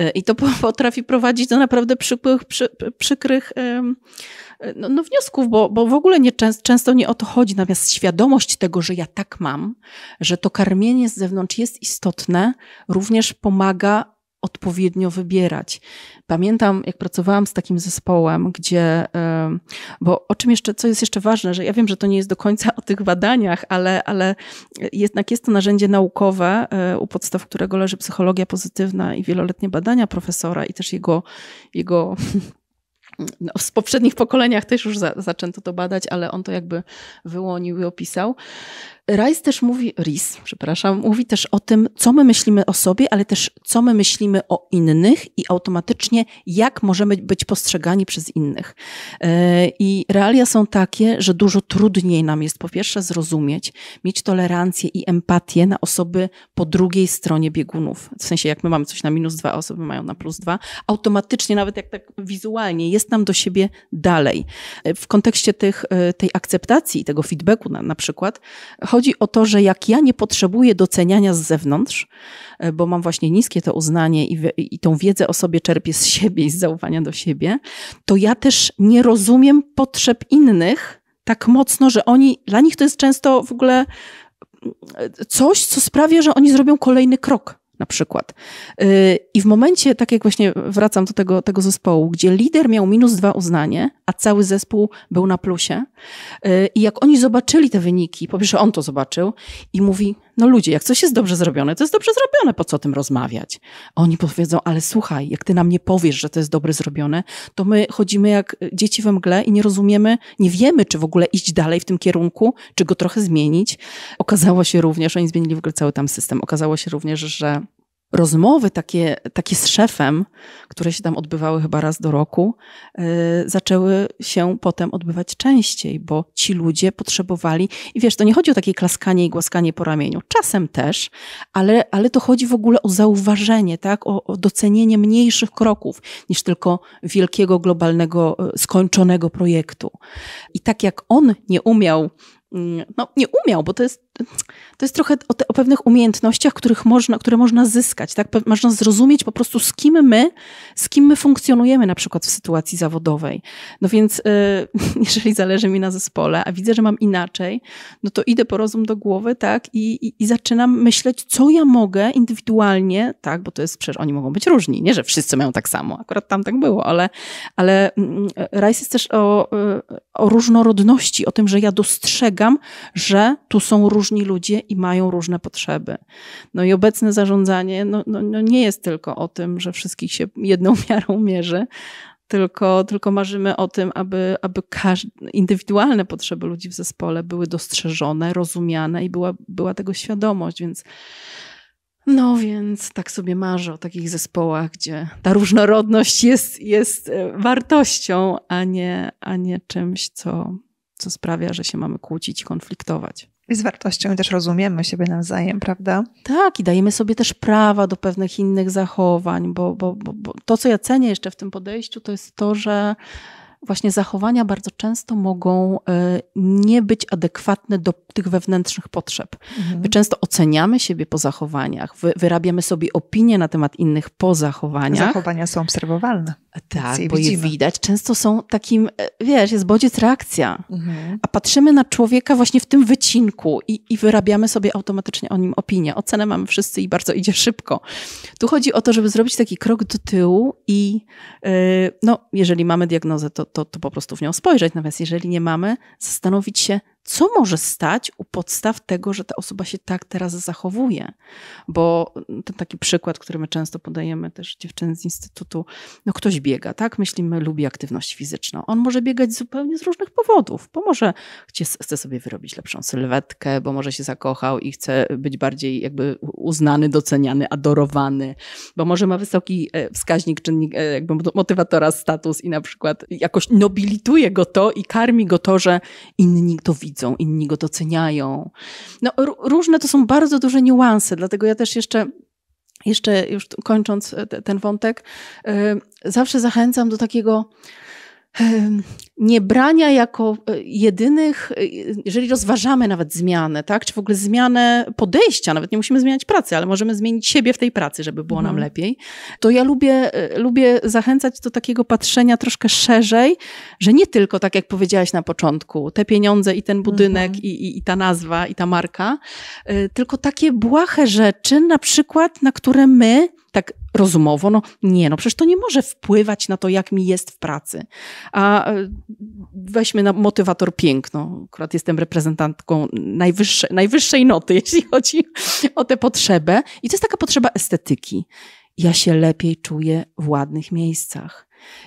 Y, I to potrafi prowadzić do naprawdę przykłych, przy, przykrych E, no, no wniosków, bo, bo w ogóle nie, często nie o to chodzi. Natomiast świadomość tego, że ja tak mam, że to karmienie z zewnątrz jest istotne, również pomaga odpowiednio wybierać. Pamiętam, jak pracowałam z takim zespołem, gdzie, bo o czym jeszcze, co jest jeszcze ważne, że ja wiem, że to nie jest do końca o tych badaniach, ale, ale jednak jest to narzędzie naukowe, e, u podstaw którego leży psychologia pozytywna i wieloletnie badania profesora i też jego, jego no, w poprzednich pokoleniach też już za, zaczęto to badać, ale on to jakby wyłonił i opisał. Rice też mówi, Rice, przepraszam, mówi też o tym, co my myślimy o sobie, ale też co my myślimy o innych i automatycznie jak możemy być postrzegani przez innych. E, I realia są takie, że dużo trudniej nam jest po pierwsze zrozumieć, mieć tolerancję i empatię na osoby po drugiej stronie biegunów. W sensie, jak my mamy coś na minus dwa, a osoby mają na plus dwa, automatycznie, nawet jak tak wizualnie, jest nam do siebie dalej. E, w kontekście tych, e, tej akceptacji i tego feedbacku na, na przykład, chodzi o to, że jak ja nie potrzebuję doceniania z zewnątrz, e, bo mam właśnie niskie to uznanie i, i tą wiedzę o sobie czerpię z siebie i z zaufania do siebie, to ja też nie rozumiem potrzeb innych tak mocno, że oni, dla nich to jest często w ogóle mm, e, coś, co sprawia, że oni zrobią kolejny krok na przykład. Y, I w momencie, tak jak właśnie wracam do tego, tego zespołu, gdzie lider miał minus dwa uznanie, a cały zespół był na plusie, y, i jak oni zobaczyli te wyniki, po pierwsze on to zobaczył i mówi, no ludzie, jak coś jest dobrze zrobione, to jest dobrze zrobione, po co o tym rozmawiać? A oni powiedzą, ale słuchaj, jak ty nam nie powiesz, że to jest dobre zrobione, to my chodzimy jak dzieci we mgle i nie rozumiemy, nie wiemy, czy w ogóle iść dalej w tym kierunku, czy go trochę zmienić. Okazało się również, oni zmienili w ogóle cały tam system, okazało się również, że rozmowy takie, takie z szefem, które się tam odbywały chyba raz do roku, y, zaczęły się potem odbywać częściej, bo ci ludzie potrzebowali, i wiesz, to nie chodzi o takie klaskanie i głaskanie po ramieniu, czasem też, ale, ale to chodzi w ogóle o zauważenie, tak, o, o docenienie mniejszych kroków niż tylko wielkiego, globalnego, y, skończonego projektu. I tak jak on nie umiał mm, no, nie umiał, bo to jest to jest trochę o, te, o, pewnych umiejętnościach, których można, które można zyskać, tak? Można zrozumieć po prostu, z kim my, z kim my funkcjonujemy na przykład w sytuacji zawodowej. No więc, y, jeżeli zależy mi na zespole, a widzę, że mam inaczej, no to idę po rozum do głowy, tak? I, i, i zaczynam myśleć, co ja mogę indywidualnie, tak? Bo to jest, przecież oni mogą być różni, nie, że wszyscy mają tak samo, akurat tam tak było, ale, ale mm, Rajs jest też o, y, o różnorodności, o tym, że ja dostrzegam, że tu są różne różni ludzie i mają różne potrzeby. No i obecne zarządzanie no, no, no nie jest tylko o tym, że wszystkich się jedną miarą mierzy, tylko, tylko marzymy o tym, aby, aby każde, indywidualne potrzeby ludzi w zespole były dostrzeżone, rozumiane i była, była tego świadomość, więc no więc tak sobie marzę o takich zespołach, gdzie ta różnorodność jest, jest e, wartością, a nie, a nie czymś, co, co sprawia, że się mamy kłócić, konfliktować. I z wartością też rozumiemy siebie nawzajem, prawda? Tak, i dajemy sobie też prawa do pewnych innych zachowań, bo, bo, bo, bo to, co ja cenię jeszcze w tym podejściu, to jest to, że właśnie zachowania bardzo często mogą e, nie być adekwatne do tych wewnętrznych potrzeb. Mhm. My często oceniamy siebie po zachowaniach, wyrabiamy sobie opinie na temat innych po zachowaniach. Zachowania są obserwowalne. Tak, bo je widać. Często są takim, e, wiesz, jest bodziec reakcja. Mhm. A patrzymy na człowieka właśnie w tym wycinku i, i wyrabiamy sobie automatycznie o nim opinię. Ocenę mamy wszyscy i bardzo idzie szybko. Tu chodzi o to, żeby zrobić taki krok do tyłu i e, no, jeżeli mamy diagnozę, to to, to po prostu w nią spojrzeć. Natomiast jeżeli nie mamy, zastanowić się, co może stać u podstaw tego, że ta osoba się tak teraz zachowuje. Bo ten taki przykład, który my często podajemy też dziewczyn z instytutu, no ktoś biega, tak? Myślimy, lubi aktywność fizyczną. On może biegać zupełnie z różnych powodów, bo może chce, chce sobie wyrobić lepszą sylwetkę, bo może się zakochał i chce być bardziej jakby uznany, doceniany, adorowany, bo może ma wysoki e, wskaźnik, czynnik e, jakby motywatora, status i na przykład jakoś nobilituje go to i karmi go to, że inni to widzą widzą, inni go doceniają. No, różne to są bardzo duże niuanse, dlatego ja też jeszcze jeszcze już kończąc e, te, ten wątek, yy, zawsze zachęcam do takiego e, nie brania jako e, jedynych, e, jeżeli rozważamy nawet zmianę, tak, czy w ogóle zmianę podejścia, nawet nie musimy zmieniać pracy, ale możemy zmienić siebie w tej pracy, żeby było nam mhm. lepiej, to ja lubię, e, lubię zachęcać do takiego patrzenia troszkę szerzej, że nie tylko, tak jak powiedziałaś na początku, te pieniądze i ten budynek mhm. i, i, i ta nazwa i ta marka, tylko takie błahe rzeczy, na przykład, na które my tak rozumowo, no nie, no przecież to nie może wpływać na to, jak mi jest w pracy. A weźmy na motywator piękno. Akurat jestem reprezentantką najwyższe, najwyższej noty, jeśli chodzi o tę potrzebę. I to jest taka potrzeba estetyki. Ja się lepiej czuję w ładnych miejscach.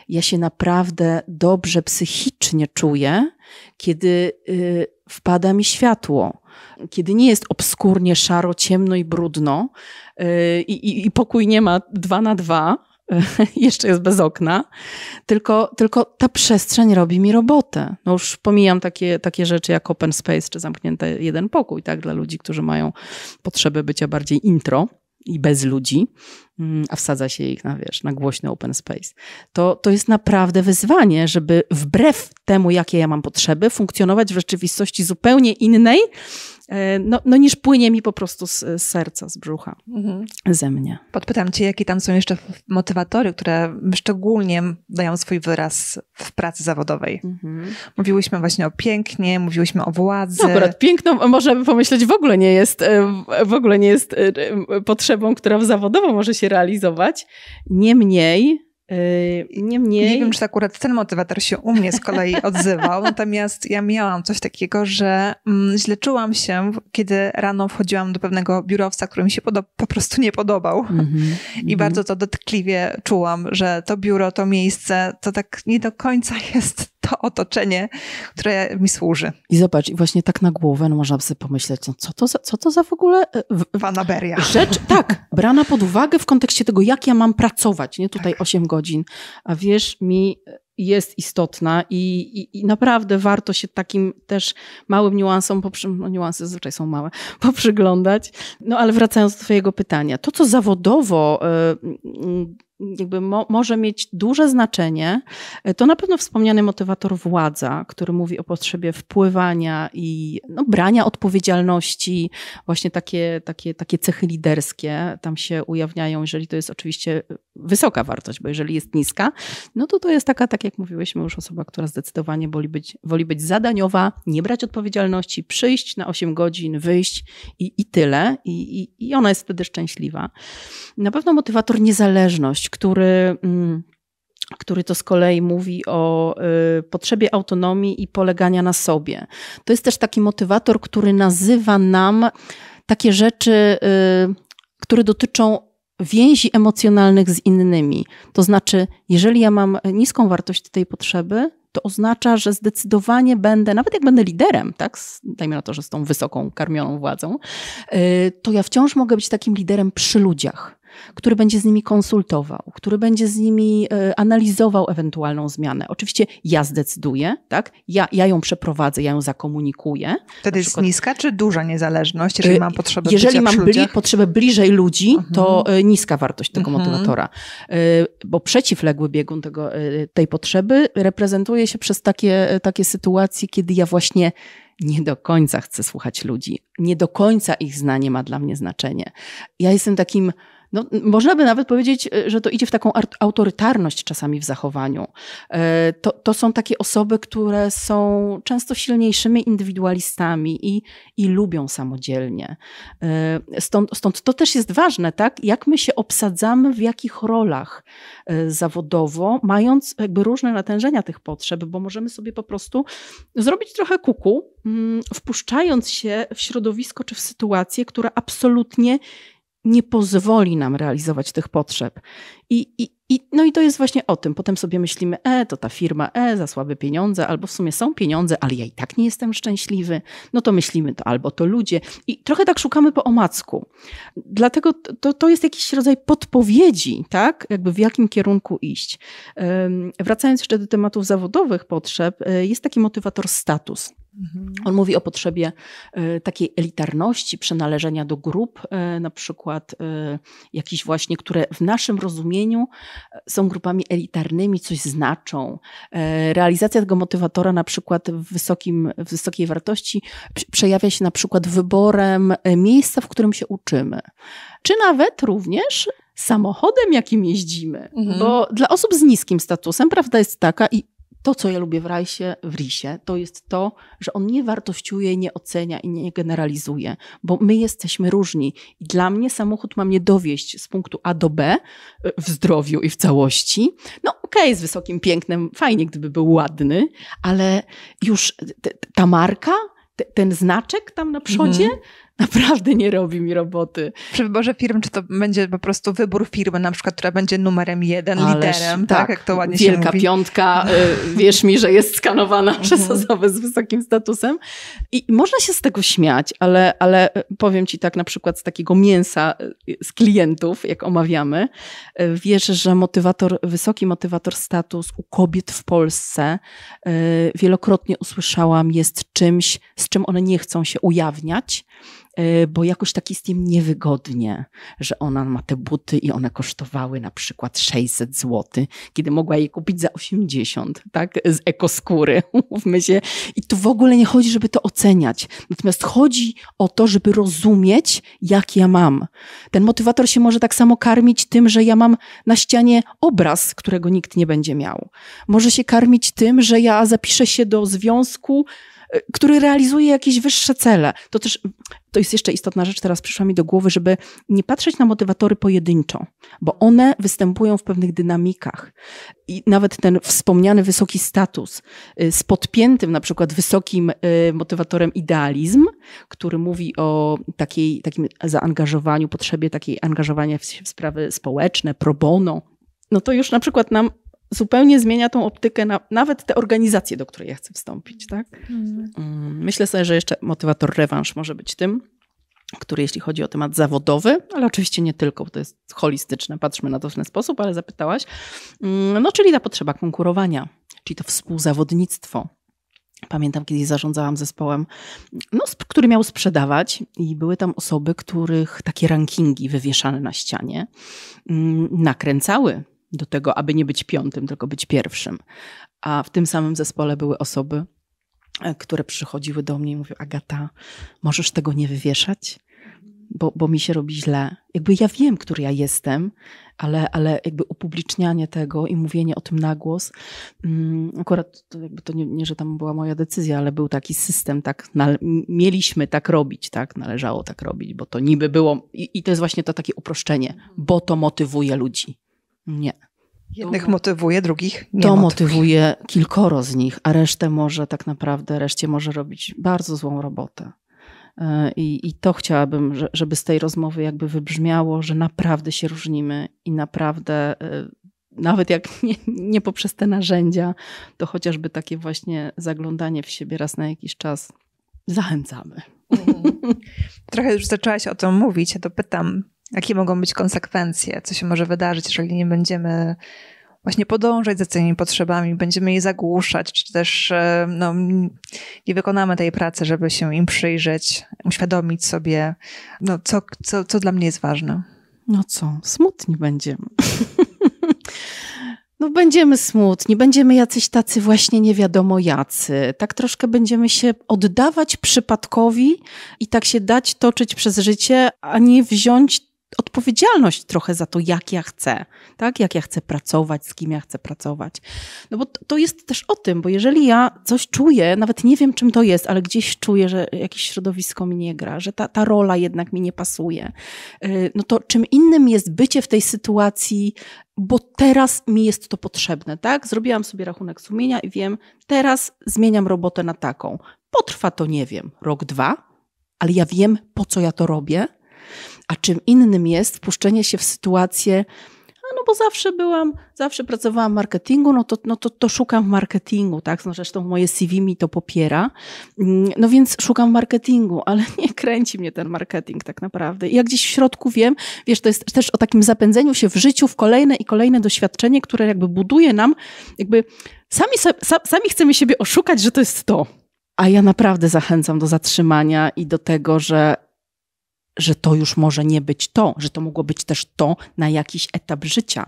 Ja się naprawdę dobrze psychicznie czuję, kiedy y, wpada mi światło, kiedy nie jest obskurnie, szaro, ciemno i brudno y, i, i pokój nie ma dwa na dwa, jeszcze jest bez okna, tylko, tylko ta przestrzeń robi mi robotę. No już pomijam takie, takie rzeczy jak open space czy zamknięty jeden pokój, tak, dla ludzi, którzy mają potrzebę bycia bardziej intro i bez ludzi. Mm, a wsadza się ich na, wiesz, na głośny open space. To, to jest naprawdę wyzwanie, żeby wbrew temu, jakie ja mam potrzeby, funkcjonować w rzeczywistości zupełnie innej, e, no, no niż płynie mi po prostu z, z serca, z brzucha, mhm. ze mnie. Podpytam cię, jakie tam są jeszcze motywatory, które szczególnie dają swój wyraz w pracy zawodowej. Mhm. Mówiłyśmy właśnie o pięknie, mówiłyśmy o władzy. No akurat piękno, możemy pomyśleć, w ogóle nie jest, e, w ogóle nie jest e, potrzebą, która w zawodowo może się realizować. Niemniej, y, Niemniej... Nie wiem, czy akurat ten motywator się u mnie z kolei odzywał, natomiast ja miałam coś takiego, że mm, źle czułam się, kiedy rano wchodziłam do pewnego biurowca, który mi się po prostu nie podobał. Mm -hmm. I mhm. bardzo to dotkliwie czułam, że to biuro, to miejsce, to tak nie do końca jest to otoczenie, które mi służy. I zobacz, i właśnie tak na głowę no, można sobie pomyśleć, no, co, to za, co to za w ogóle... E, w, Fanaberia. Rzecz, tak, brana pod uwagę w kontekście tego, jak ja mam pracować, nie? Tutaj tak. 8 godzin, a wiesz, mi jest istotna i, i, i, naprawdę warto się takim też małym niuansom, poprzy, no niuanse zazwyczaj są małe, poprzyglądać. No ale wracając do Twojego pytania, to co zawodowo e, jakby mo może mieć duże znaczenie, e, to na pewno wspomniany motywator władza, który mówi o potrzebie wpływania i no, brania odpowiedzialności, właśnie takie, takie, takie cechy liderskie tam się ujawniają, jeżeli to jest oczywiście e, wysoka wartość, bo jeżeli jest niska, no to to jest taka, tak jak mówiłyśmy już, osoba, która zdecydowanie woli być, woli być zadaniowa, nie brać odpowiedzialności, przyjść na 8 godzin, wyjść i, i tyle. I, i, I ona jest wtedy szczęśliwa. Na pewno motywator niezależność, który. Mm, który to z kolei mówi o y, potrzebie autonomii i polegania na sobie. To jest też taki motywator, który nazywa nam takie rzeczy, y, które dotyczą więzi emocjonalnych z innymi. To znaczy, jeżeli ja mam niską wartość tej potrzeby, to oznacza, że zdecydowanie będę, nawet jak będę liderem, tak, dajmy na to, że z tą wysoką, karmioną władzą, y, to ja wciąż mogę być takim liderem przy ludziach który będzie z nimi konsultował, który będzie z nimi e, analizował ewentualną zmianę. Oczywiście ja zdecyduję, tak? Ja, ja ją przeprowadzę, ja ją zakomunikuję. Wtedy przykład, jest niska czy duża niezależność, jeżeli e, mam potrzebę Jeżeli mam bli, potrzebę bliżej ludzi, mhm. to e, niska wartość tego mhm. motywatora. Bo przeciwległy biegun tego, tej potrzeby reprezentuje się przez takie, takie sytuacje, kiedy ja właśnie nie do końca chcę słuchać ludzi, nie do końca ich zdanie ma dla mnie znaczenie. Ja jestem takim no, można by nawet powiedzieć, y, że to idzie w taką autorytarność czasami w zachowaniu. E, to, to są takie osoby, które są często silniejszymi indywidualistami i, i lubią samodzielnie. E, stąd, stąd to też jest ważne, tak? Jak my się obsadzamy, w jakich rolach e, zawodowo, mając jakby różne natężenia tych potrzeb, bo możemy sobie po prostu zrobić trochę kuku, mm, wpuszczając się w środowisko czy w sytuację, która absolutnie nie pozwoli nam realizować tych potrzeb. I, i, i, no i to jest właśnie o tym. Potem sobie myślimy, e, to ta firma, e, za słabe pieniądze, albo w sumie są pieniądze, ale ja i tak nie jestem szczęśliwy. No to myślimy to albo to ludzie. I trochę tak szukamy po omacku. Dlatego to, to jest jakiś rodzaj podpowiedzi, tak? Jakby w jakim kierunku iść. Wracając jeszcze do tematów zawodowych potrzeb, e, jest taki motywator status. Mhm. On mówi o potrzebie e, takiej elitarności, przynależenia do grup, e, na przykład e, jakichś właśnie, które w naszym rozumieniu są grupami elitarnymi, coś znaczą. Realizacja tego motywatora na przykład w, wysokim, w wysokiej wartości przejawia się na przykład wyborem miejsca, w którym się uczymy. Czy nawet również samochodem, jakim jeździmy. Mhm. Bo dla osób z niskim statusem prawda jest taka, i to, co ja lubię w Rajsie, w Risie, to jest to, że on nie wartościuje, nie ocenia i nie generalizuje, bo my jesteśmy różni. I dla mnie samochód ma mnie dowieść z punktu A do B e, w zdrowiu i w całości. No okej, okay, z wysokim pięknem, fajnie, gdyby był ładny, ale już e, ta marka, ten znaczek tam na przodzie, mhm naprawdę nie robi mi roboty. Przy wyborze firm, czy to będzie po prostu wybór firmy, na przykład, która będzie numerem jeden, Ależ, liderem, tak, tak, jak to ładnie Wielka się mówi. Wielka piątka, y, wierz mi, że jest skanowana mhm. przez osoby z wysokim statusem. I można się z tego śmiać, ale, ale y, powiem ci tak, na przykład z takiego mięsa y, z klientów, jak omawiamy, y, wiesz, że motywator, wysoki motywator status u kobiet w Polsce y, wielokrotnie usłyszałam, jest czymś, z czym one nie chcą się ujawniać E, bo jakoś tak jest im niewygodnie, że ona ma te buty i one kosztowały na przykład 600 zł, kiedy mogła je kupić za 80, tak, z ekoskóry, mówmy się. I tu w ogóle nie chodzi, żeby to oceniać. Natomiast chodzi o to, żeby rozumieć, jak ja mam. Ten motywator się może tak samo karmić tym, że ja mam na ścianie obraz, którego nikt nie będzie miał. Może się karmić tym, że ja zapiszę się do związku, e, który realizuje jakieś wyższe cele. To też to jest jeszcze istotna rzecz, teraz przyszła mi do głowy, żeby nie patrzeć na motywatory pojedynczo, bo one występują w pewnych dynamikach. I nawet ten wspomniany wysoki status y, z podpiętym na przykład wysokim y, motywatorem idealizm, który mówi o takiej, takim zaangażowaniu, potrzebie takiej angażowania w sprawy społeczne, pro bono, no to już na przykład nam zupełnie zmienia tą optykę, na, nawet te organizacje, do której ja chcę wstąpić. Tak? Mhm. Mm, myślę sobie, że jeszcze motywator rewanż może być tym, który jeśli chodzi o temat zawodowy, ale oczywiście nie tylko, bo to jest holistyczne, patrzmy na to w ten sposób, ale zapytałaś, mm, no czyli ta potrzeba konkurowania, czyli to współzawodnictwo, Pamiętam, kiedyś zarządzałam zespołem, no, który miał sprzedawać, i były tam osoby, których takie rankingi wywieszane na ścianie mm, nakręcały do tego, aby nie być piątym, tylko być pierwszym. A w tym samym zespole były osoby, e, które przychodziły do mnie i mówiły: Agata, możesz tego nie wywieszać? Bo, bo mi się robi źle. Jakby ja wiem, który ja jestem, ale, ale jakby upublicznianie tego i mówienie o tym na głos, mm, akurat to, jakby to nie, nie, że tam była moja decyzja, ale był taki system, tak mieliśmy tak robić, tak należało tak robić, bo to niby było i, i to jest właśnie to takie uproszczenie, bo to motywuje ludzi nie. Jednych motywuje, drugich nie To motywuje. kilkoro z nich, a resztę może tak naprawdę, reszcie może robić bardzo złą robotę. E, I, I, to chciałabym, żeby z tej rozmowy jakby wybrzmiało, że naprawdę się różnimy i naprawdę, e, nawet jak nie, nie, poprzez te narzędzia, to chociażby takie właśnie zaglądanie w siebie raz na jakiś czas zachęcamy. Mm. Trochę już zaczęłaś o tym mówić, ja to pytam. Jakie mogą być konsekwencje, co się może wydarzyć, jeżeli nie będziemy właśnie podążać za tymi potrzebami, będziemy je zagłuszać, czy też e, no, nie wykonamy tej pracy, żeby się im przyjrzeć, uświadomić sobie, no, co, co, co dla mnie jest ważne. No co, smutni będziemy. No będziemy smutni, będziemy jacyś tacy właśnie nie wiadomo jacy. Tak troszkę będziemy się oddawać przypadkowi i tak się dać toczyć przez życie, a nie wziąć odpowiedzialność trochę za to, jak ja chcę, tak? Jak ja chcę pracować, z kim ja chcę pracować. No bo to, to jest też o tym, bo jeżeli ja coś czuję, nawet nie wiem, czym to jest, ale gdzieś czuję, że jakieś środowisko mi nie gra, że ta, ta rola jednak mi nie pasuje, y, no to czym innym jest bycie w tej sytuacji, bo teraz mi jest to potrzebne, tak? Zrobiłam sobie rachunek sumienia i wiem, teraz zmieniam robotę na taką. Potrwa to, nie wiem, rok, dwa, ale ja wiem, po co ja to robię a czym innym jest wpuszczenie się w sytuację, no bo zawsze byłam, zawsze pracowałam w marketingu, no to, no to, to szukam w marketingu, tak? No zresztą moje CV mi to popiera. No więc szukam marketingu, ale nie kręci mnie ten marketing tak naprawdę. I jak gdzieś w środku wiem, wiesz, to jest też o takim zapędzeniu się w życiu w kolejne i kolejne doświadczenie, które jakby buduje nam, jakby sami, sami chcemy siebie oszukać, że to jest to. A ja naprawdę zachęcam do zatrzymania i do tego, że że to już może nie być to, że to mogło być też to na jakiś etap życia.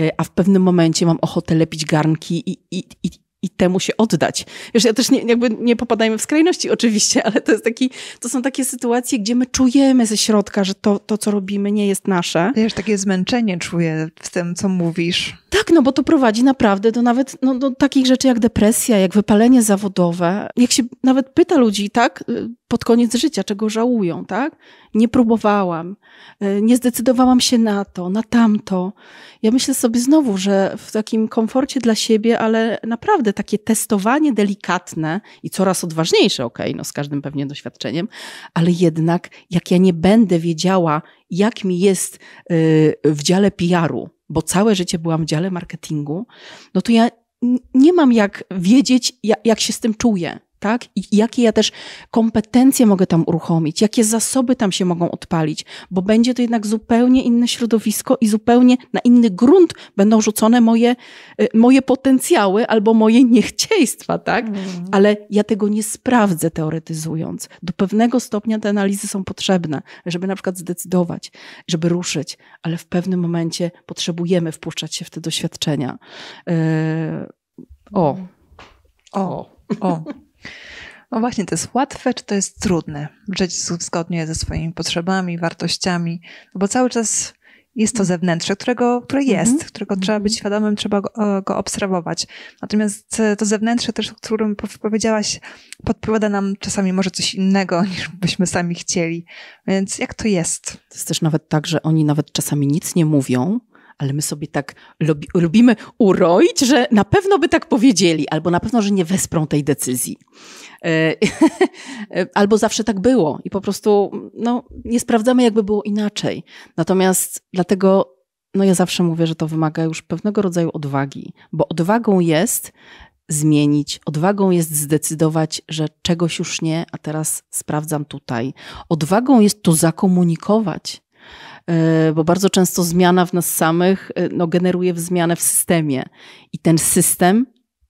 Y, a w pewnym momencie mam ochotę lepić garnki i, i, i, i temu się oddać. Już ja też nie, jakby nie popadajmy w skrajności oczywiście, ale to, jest taki, to są takie sytuacje, gdzie my czujemy ze środka, że to, to co robimy, nie jest nasze. Już takie zmęczenie czuję w tym, co mówisz. Tak, no bo to prowadzi naprawdę do nawet no, do takich rzeczy jak depresja, jak wypalenie zawodowe. Jak się nawet pyta ludzi, tak, y, pod koniec życia, czego żałują, tak? Nie próbowałam, y, nie zdecydowałam się na to, na tamto. Ja myślę sobie znowu, że w takim komforcie dla siebie, ale naprawdę takie testowanie delikatne i coraz odważniejsze, okej, okay, no z każdym pewnie doświadczeniem, ale jednak jak ja nie będę wiedziała, jak mi jest y, w dziale PR-u, bo całe życie byłam w dziale marketingu, no to ja nie mam jak wiedzieć, jak, jak się z tym czuję tak? I jakie ja też kompetencje mogę tam uruchomić, jakie zasoby tam się mogą odpalić, bo będzie to jednak zupełnie inne środowisko i zupełnie na inny grunt będą rzucone moje, y, moje potencjały albo moje niechcieństwa, tak? Mm. Ale ja tego nie sprawdzę teoretyzując. Do pewnego stopnia te analizy są potrzebne, żeby na przykład zdecydować, żeby ruszyć, ale w pewnym momencie potrzebujemy wpuszczać się w te doświadczenia. Yy... o. O. O. No właśnie, to jest łatwe, czy to jest trudne? Żyć zgodnie ze swoimi potrzebami, wartościami, no bo cały czas jest to mhm. zewnętrzne, którego, które mhm. jest, mm -hmm. którego trzeba mhm. być świadomym, trzeba go, e, go, obserwować. Natomiast e, to zewnętrzne też, o którym powiedziałaś, podpowiada nam czasami może coś innego, niż byśmy sami chcieli. Więc jak to jest? To jest też nawet tak, że oni nawet czasami nic nie mówią, ale my sobie tak lubi, lubimy uroić, że na pewno by tak powiedzieli, albo na pewno, że nie wesprą tej decyzji. E, e, albo zawsze tak było i po prostu no, nie sprawdzamy, jakby było inaczej. Natomiast dlatego no, ja zawsze mówię, że to wymaga już pewnego rodzaju odwagi, bo odwagą jest zmienić. Odwagą jest zdecydować, że czegoś już nie, a teraz sprawdzam tutaj. Odwagą jest to zakomunikować. E, bo bardzo często zmiana w nas samych e, no, generuje zmianę w systemie i ten system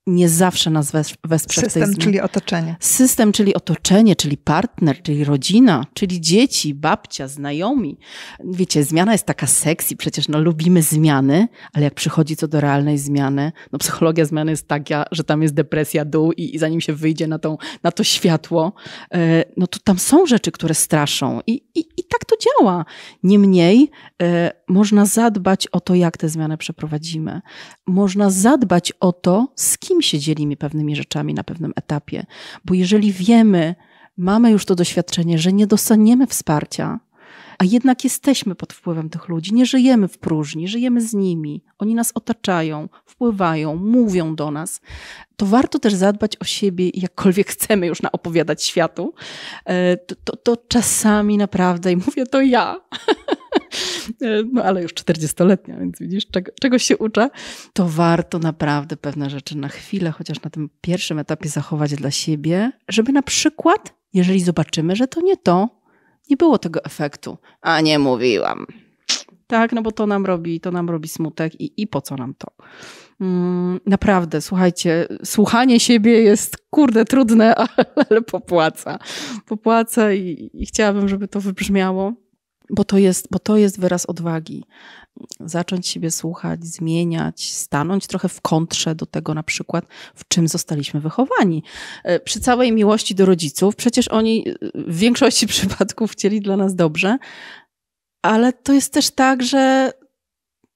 nie zawsze nas wesprze System, w tej czyli otoczenie. System, czyli otoczenie, czyli partner, czyli rodzina, czyli dzieci, babcia, znajomi. Wiecie, zmiana jest taka seksy, przecież no lubimy zmiany, ale jak przychodzi co do realnej zmiany, no psychologia zmiany jest taka, że tam jest depresja, dół i, i zanim się wyjdzie na, tą, na to światło, yy, no to tam są rzeczy, które straszą i, i, i tak to działa. Niemniej... Yy, można zadbać o to, jak te zmiany przeprowadzimy. Można zadbać o to, z kim się dzielimy pewnymi rzeczami na pewnym etapie. Bo jeżeli wiemy, mamy już to doświadczenie, że nie dostaniemy wsparcia, a jednak jesteśmy pod wpływem tych ludzi, nie żyjemy w próżni, żyjemy z nimi, oni nas otaczają, wpływają, mówią do nas, to warto też zadbać o siebie, jakkolwiek chcemy już naopowiadać światu, e, to, to, to czasami naprawdę, i mówię to ja, E, no ale już 40-letnia, więc widzisz, czego, się uczę, to warto naprawdę pewne rzeczy na chwilę, chociaż na tym pierwszym etapie zachować dla siebie, żeby na przykład, jeżeli zobaczymy, że to nie to, nie było tego efektu, a nie mówiłam. Tak, no bo to nam robi, to nam robi smutek i, i po co nam to? Mm, naprawdę, słuchajcie, słuchanie siebie jest kurde trudne, ale popłaca. Popłaca i, i chciałabym, żeby to wybrzmiało bo to jest, bo to jest wyraz odwagi. Zacząć siebie słuchać, zmieniać, stanąć trochę w kontrze do tego, na przykład, w czym zostaliśmy wychowani. E, przy całej miłości do rodziców, przecież oni e, w większości przypadków chcieli dla nas dobrze, ale to jest też tak, że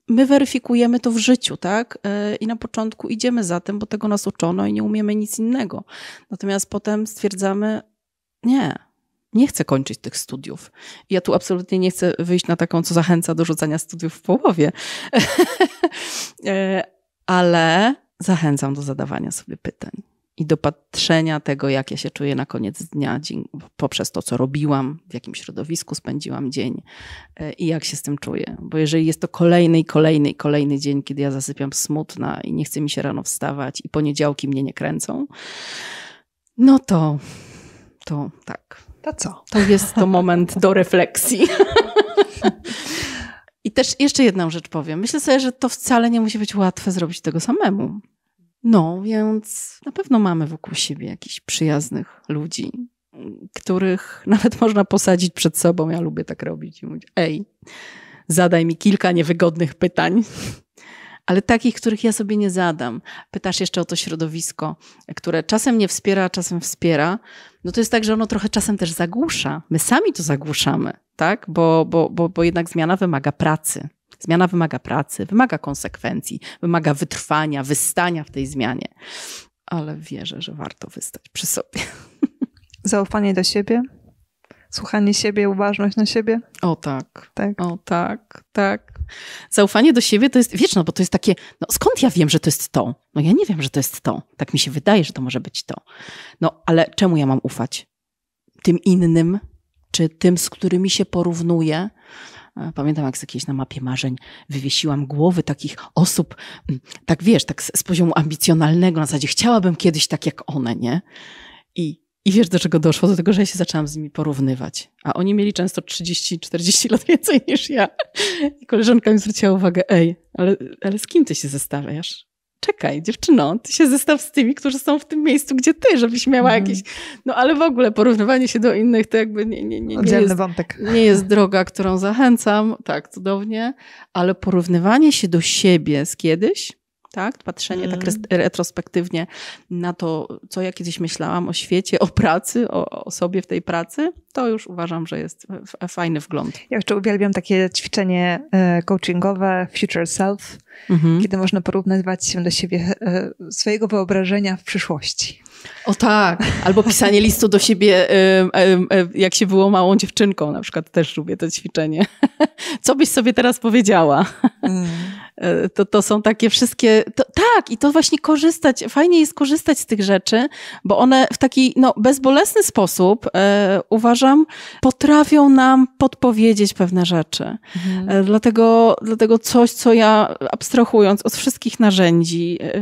my weryfikujemy to w życiu, tak? E, I na początku idziemy za tym, bo tego nas uczono i nie umiemy nic innego. Natomiast potem stwierdzamy, nie, nie chcę kończyć tych studiów. Ja tu absolutnie nie chcę wyjść na taką, co zachęca do rzucania studiów w połowie, e, ale zachęcam do zadawania sobie pytań i do patrzenia tego, jak ja się czuję na koniec dnia, poprzez to, co robiłam, w jakim środowisku spędziłam dzień e, i jak się z tym czuję. Bo jeżeli jest to kolejny i kolejny i kolejny dzień, kiedy ja zasypiam smutna i nie chce mi się rano wstawać i poniedziałki mnie nie kręcą, no to, to tak, to co? To jest to moment do refleksji. I też jeszcze jedną rzecz powiem. Myślę sobie, że to wcale nie musi być łatwe zrobić tego samemu. No, więc na pewno mamy wokół siebie jakichś przyjaznych ludzi, których nawet można posadzić przed sobą. Ja lubię tak robić i mówić: Ej, zadaj mi kilka niewygodnych pytań, ale takich, których ja sobie nie zadam. Pytasz jeszcze o to środowisko, które czasem nie wspiera, a czasem wspiera. No to jest tak, że ono trochę czasem też zagłusza. My sami to zagłuszamy, tak? Bo, bo, bo, bo jednak zmiana wymaga pracy. Zmiana wymaga pracy, wymaga konsekwencji, wymaga wytrwania, wystania w tej zmianie. Ale wierzę, że warto wystać przy sobie. Zaufanie do siebie, słuchanie siebie, uważność na siebie. O tak. tak. O tak, tak. Zaufanie do siebie to jest, wiesz, no bo to jest takie, no skąd ja wiem, że to jest to? No ja nie wiem, że to jest to. Tak mi się wydaje, że to może być to. No ale czemu ja mam ufać? Tym innym, czy tym, z którymi się porównuję? E, pamiętam, jak z jakiejś na mapie marzeń wywiesiłam głowy takich osób, mm, tak wiesz, tak z, z poziomu ambicjonalnego, na zasadzie chciałabym kiedyś tak jak one, nie? I i wiesz, do czego doszło? Do tego, że ja się zaczęłam z nimi porównywać. A oni mieli często 30-40 lat więcej niż ja. I koleżanka mi zwróciła uwagę, ej, ale, ale z kim ty się zestawiasz? Czekaj, dziewczyno, ty się zestaw z tymi, którzy są w tym miejscu, gdzie ty, żebyś miała mm. jakieś... No ale w ogóle porównywanie się do innych to jakby nie, nie, nie, nie, Oddzielny jest, wątek. nie jest droga, którą zachęcam. Tak, cudownie. Ale porównywanie się do siebie z kiedyś, tak? Patrzenie tak mm. tak retrospektywnie na to, co ja kiedyś myślałam o świecie, o pracy, o, o sobie w tej pracy, to już uważam, że jest fajny wgląd. Ja jeszcze uwielbiam takie ćwiczenie e, coachingowe Future Self, mhm. kiedy można porównywać się do siebie, e, swojego wyobrażenia w przyszłości. O tak, albo pisanie listu do siebie, e, jak się było małą dziewczynką, na przykład też lubię to ćwiczenie. Co byś sobie teraz powiedziała? Mm. E, to, to są takie wszystkie, to, tak, i to właśnie korzystać, fajnie jest korzystać z tych rzeczy, bo one w taki no, bezbolesny sposób, e, uważam, potrafią nam podpowiedzieć pewne rzeczy. Mhm. E, dlatego, dlatego coś, co ja abstrahując od wszystkich narzędzi, e,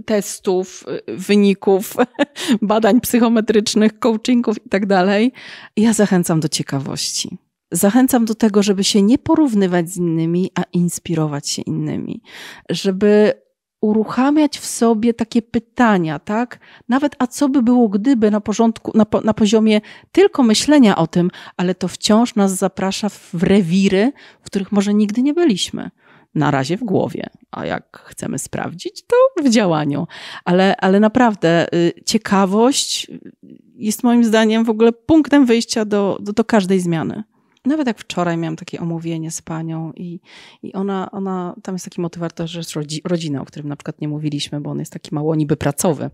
testów, e, wyników, badań psychometrycznych, coachingów i tak dalej, ja zachęcam do ciekawości. Zachęcam do tego, żeby się nie porównywać z innymi, a inspirować się innymi, żeby uruchamiać w sobie takie pytania, tak? Nawet a co by było, gdyby na porządku, na, po, na poziomie tylko myślenia o tym, ale to wciąż nas zaprasza w rewiry, w których może nigdy nie byliśmy na razie w głowie, a jak chcemy sprawdzić, to w działaniu. Ale, ale naprawdę y, ciekawość y, jest moim zdaniem w ogóle punktem wyjścia do, do, do każdej zmiany nawet jak wczoraj miałam takie omówienie z panią i, i ona, ona, tam jest taki motywator, że jest rodzi, rodzina, o którym na przykład nie mówiliśmy, bo on jest taki mało niby pracowy.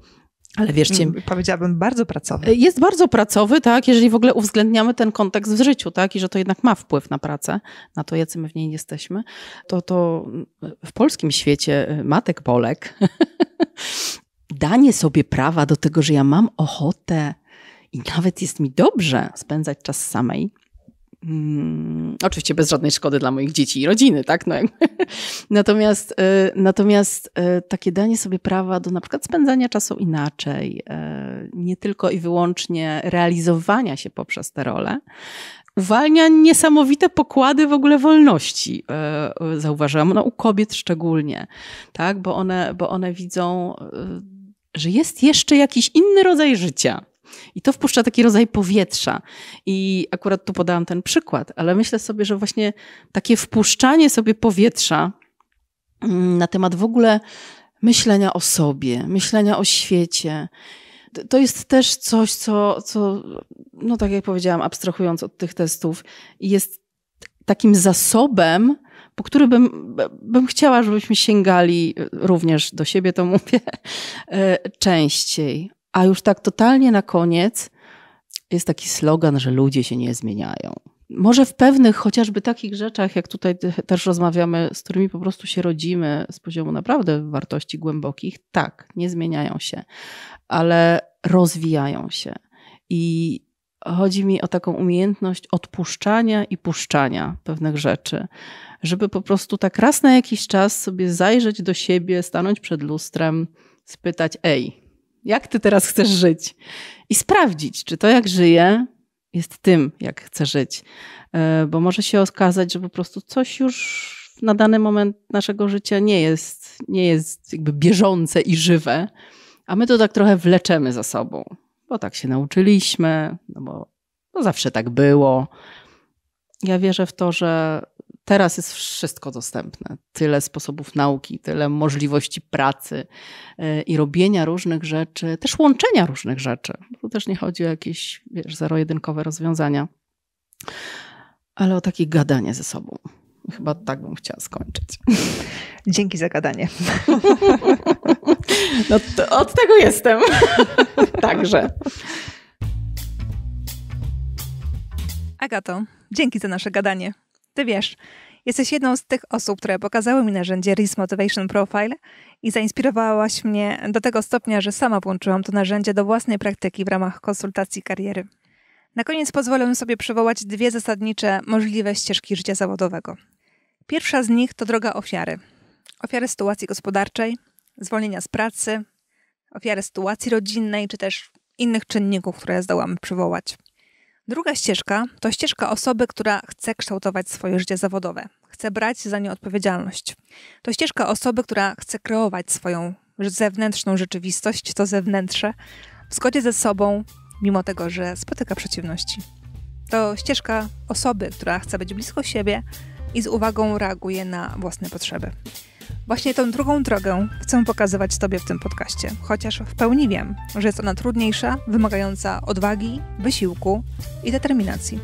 Ale wierzcie. Powiedziałabym bardzo pracowy. E, jest bardzo pracowy, tak, jeżeli w ogóle uwzględniamy ten kontekst w życiu, tak, i że to jednak ma wpływ na pracę, na to, jacy my w niej jesteśmy, to, to e, w polskim świecie e, matek Polek danie sobie prawa do tego, że ja mam ochotę i nawet jest mi dobrze spędzać czas samej, Mm, oczywiście bez żadnej szkody dla moich dzieci i rodziny, tak? No Natomiast, y, natomiast y, takie danie sobie prawa do na przykład spędzania czasu inaczej, y, nie tylko i wyłącznie realizowania się poprzez te role, uwalnia niesamowite pokłady w ogóle wolności, y, y, zauważyłam, no, u kobiet szczególnie, tak? Bo one, bo one widzą, y, że jest jeszcze jakiś inny rodzaj życia i to wpuszcza taki rodzaj powietrza. I akurat tu podałam ten przykład, ale myślę sobie, że właśnie takie wpuszczanie sobie powietrza mm, na temat w ogóle myślenia o sobie, myślenia o świecie. To jest też coś, co, co, no tak jak powiedziałam, abstrahując od tych testów, jest takim zasobem, po który bym, bym chciała, żebyśmy sięgali e, również do siebie, to mówię, e, częściej. A już tak totalnie na koniec jest taki slogan, że ludzie się nie zmieniają. Może w pewnych chociażby takich rzeczach, jak tutaj też rozmawiamy, z którymi po prostu się rodzimy z poziomu naprawdę wartości głębokich, tak, nie zmieniają się, ale rozwijają się. I chodzi mi o taką umiejętność odpuszczania i puszczania pewnych rzeczy, żeby po prostu tak raz na jakiś czas sobie zajrzeć do siebie, stanąć przed lustrem, spytać: Ej, jak ty teraz chcesz żyć i sprawdzić, czy to, jak żyję, jest tym, jak chcę żyć. E, bo może się okazać, że po prostu coś już na dany moment naszego życia nie jest, nie jest jakby bieżące i żywe, a my to tak trochę wleczemy za sobą, bo tak się nauczyliśmy, no bo zawsze tak było. Ja wierzę w to, że teraz jest wszystko dostępne. Tyle sposobów nauki, tyle możliwości pracy e, i robienia różnych rzeczy, też łączenia różnych rzeczy. Tu też nie chodzi o jakieś wiesz, zero-jedynkowe rozwiązania, ale o takie gadanie ze sobą. Chyba tak bym chciała skończyć. Dzięki za gadanie. No od tego jestem. Także. Agato, dzięki za nasze gadanie. Ty wiesz, jesteś jedną z tych osób, które pokazały mi narzędzie Risk Motivation Profile i zainspirowałaś mnie do tego stopnia, że sama włączyłam to narzędzie do własnej praktyki w ramach konsultacji kariery. Na koniec pozwolę sobie przywołać dwie zasadnicze możliwe ścieżki życia zawodowego. Pierwsza z nich to droga ofiary. Ofiary sytuacji gospodarczej, zwolnienia z pracy, ofiary sytuacji rodzinnej czy też innych czynników, które zdołamy przywołać. Druga ścieżka to ścieżka osoby, która chce kształtować swoje życie zawodowe, chce brać za nie odpowiedzialność. To ścieżka osoby, która chce kreować swoją zewnętrzną rzeczywistość, to zewnętrze, w zgodzie ze sobą, mimo tego, że spotyka przeciwności. To ścieżka osoby, która chce być blisko siebie i z uwagą reaguje na własne potrzeby. Właśnie tą drugą drogę chcę pokazywać Tobie w tym podcaście, chociaż w pełni wiem, że jest ona trudniejsza, wymagająca odwagi, wysiłku i determinacji.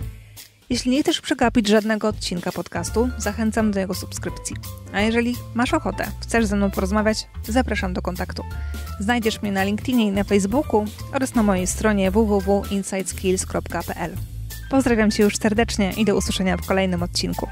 Jeśli nie chcesz przegapić żadnego odcinka podcastu, zachęcam do jego subskrypcji. A jeżeli masz ochotę, chcesz ze mną porozmawiać, zapraszam do kontaktu. Znajdziesz mnie na LinkedInie i na Facebooku oraz na mojej stronie www.insideskills.pl. Pozdrawiam Cię już serdecznie i do usłyszenia w kolejnym odcinku.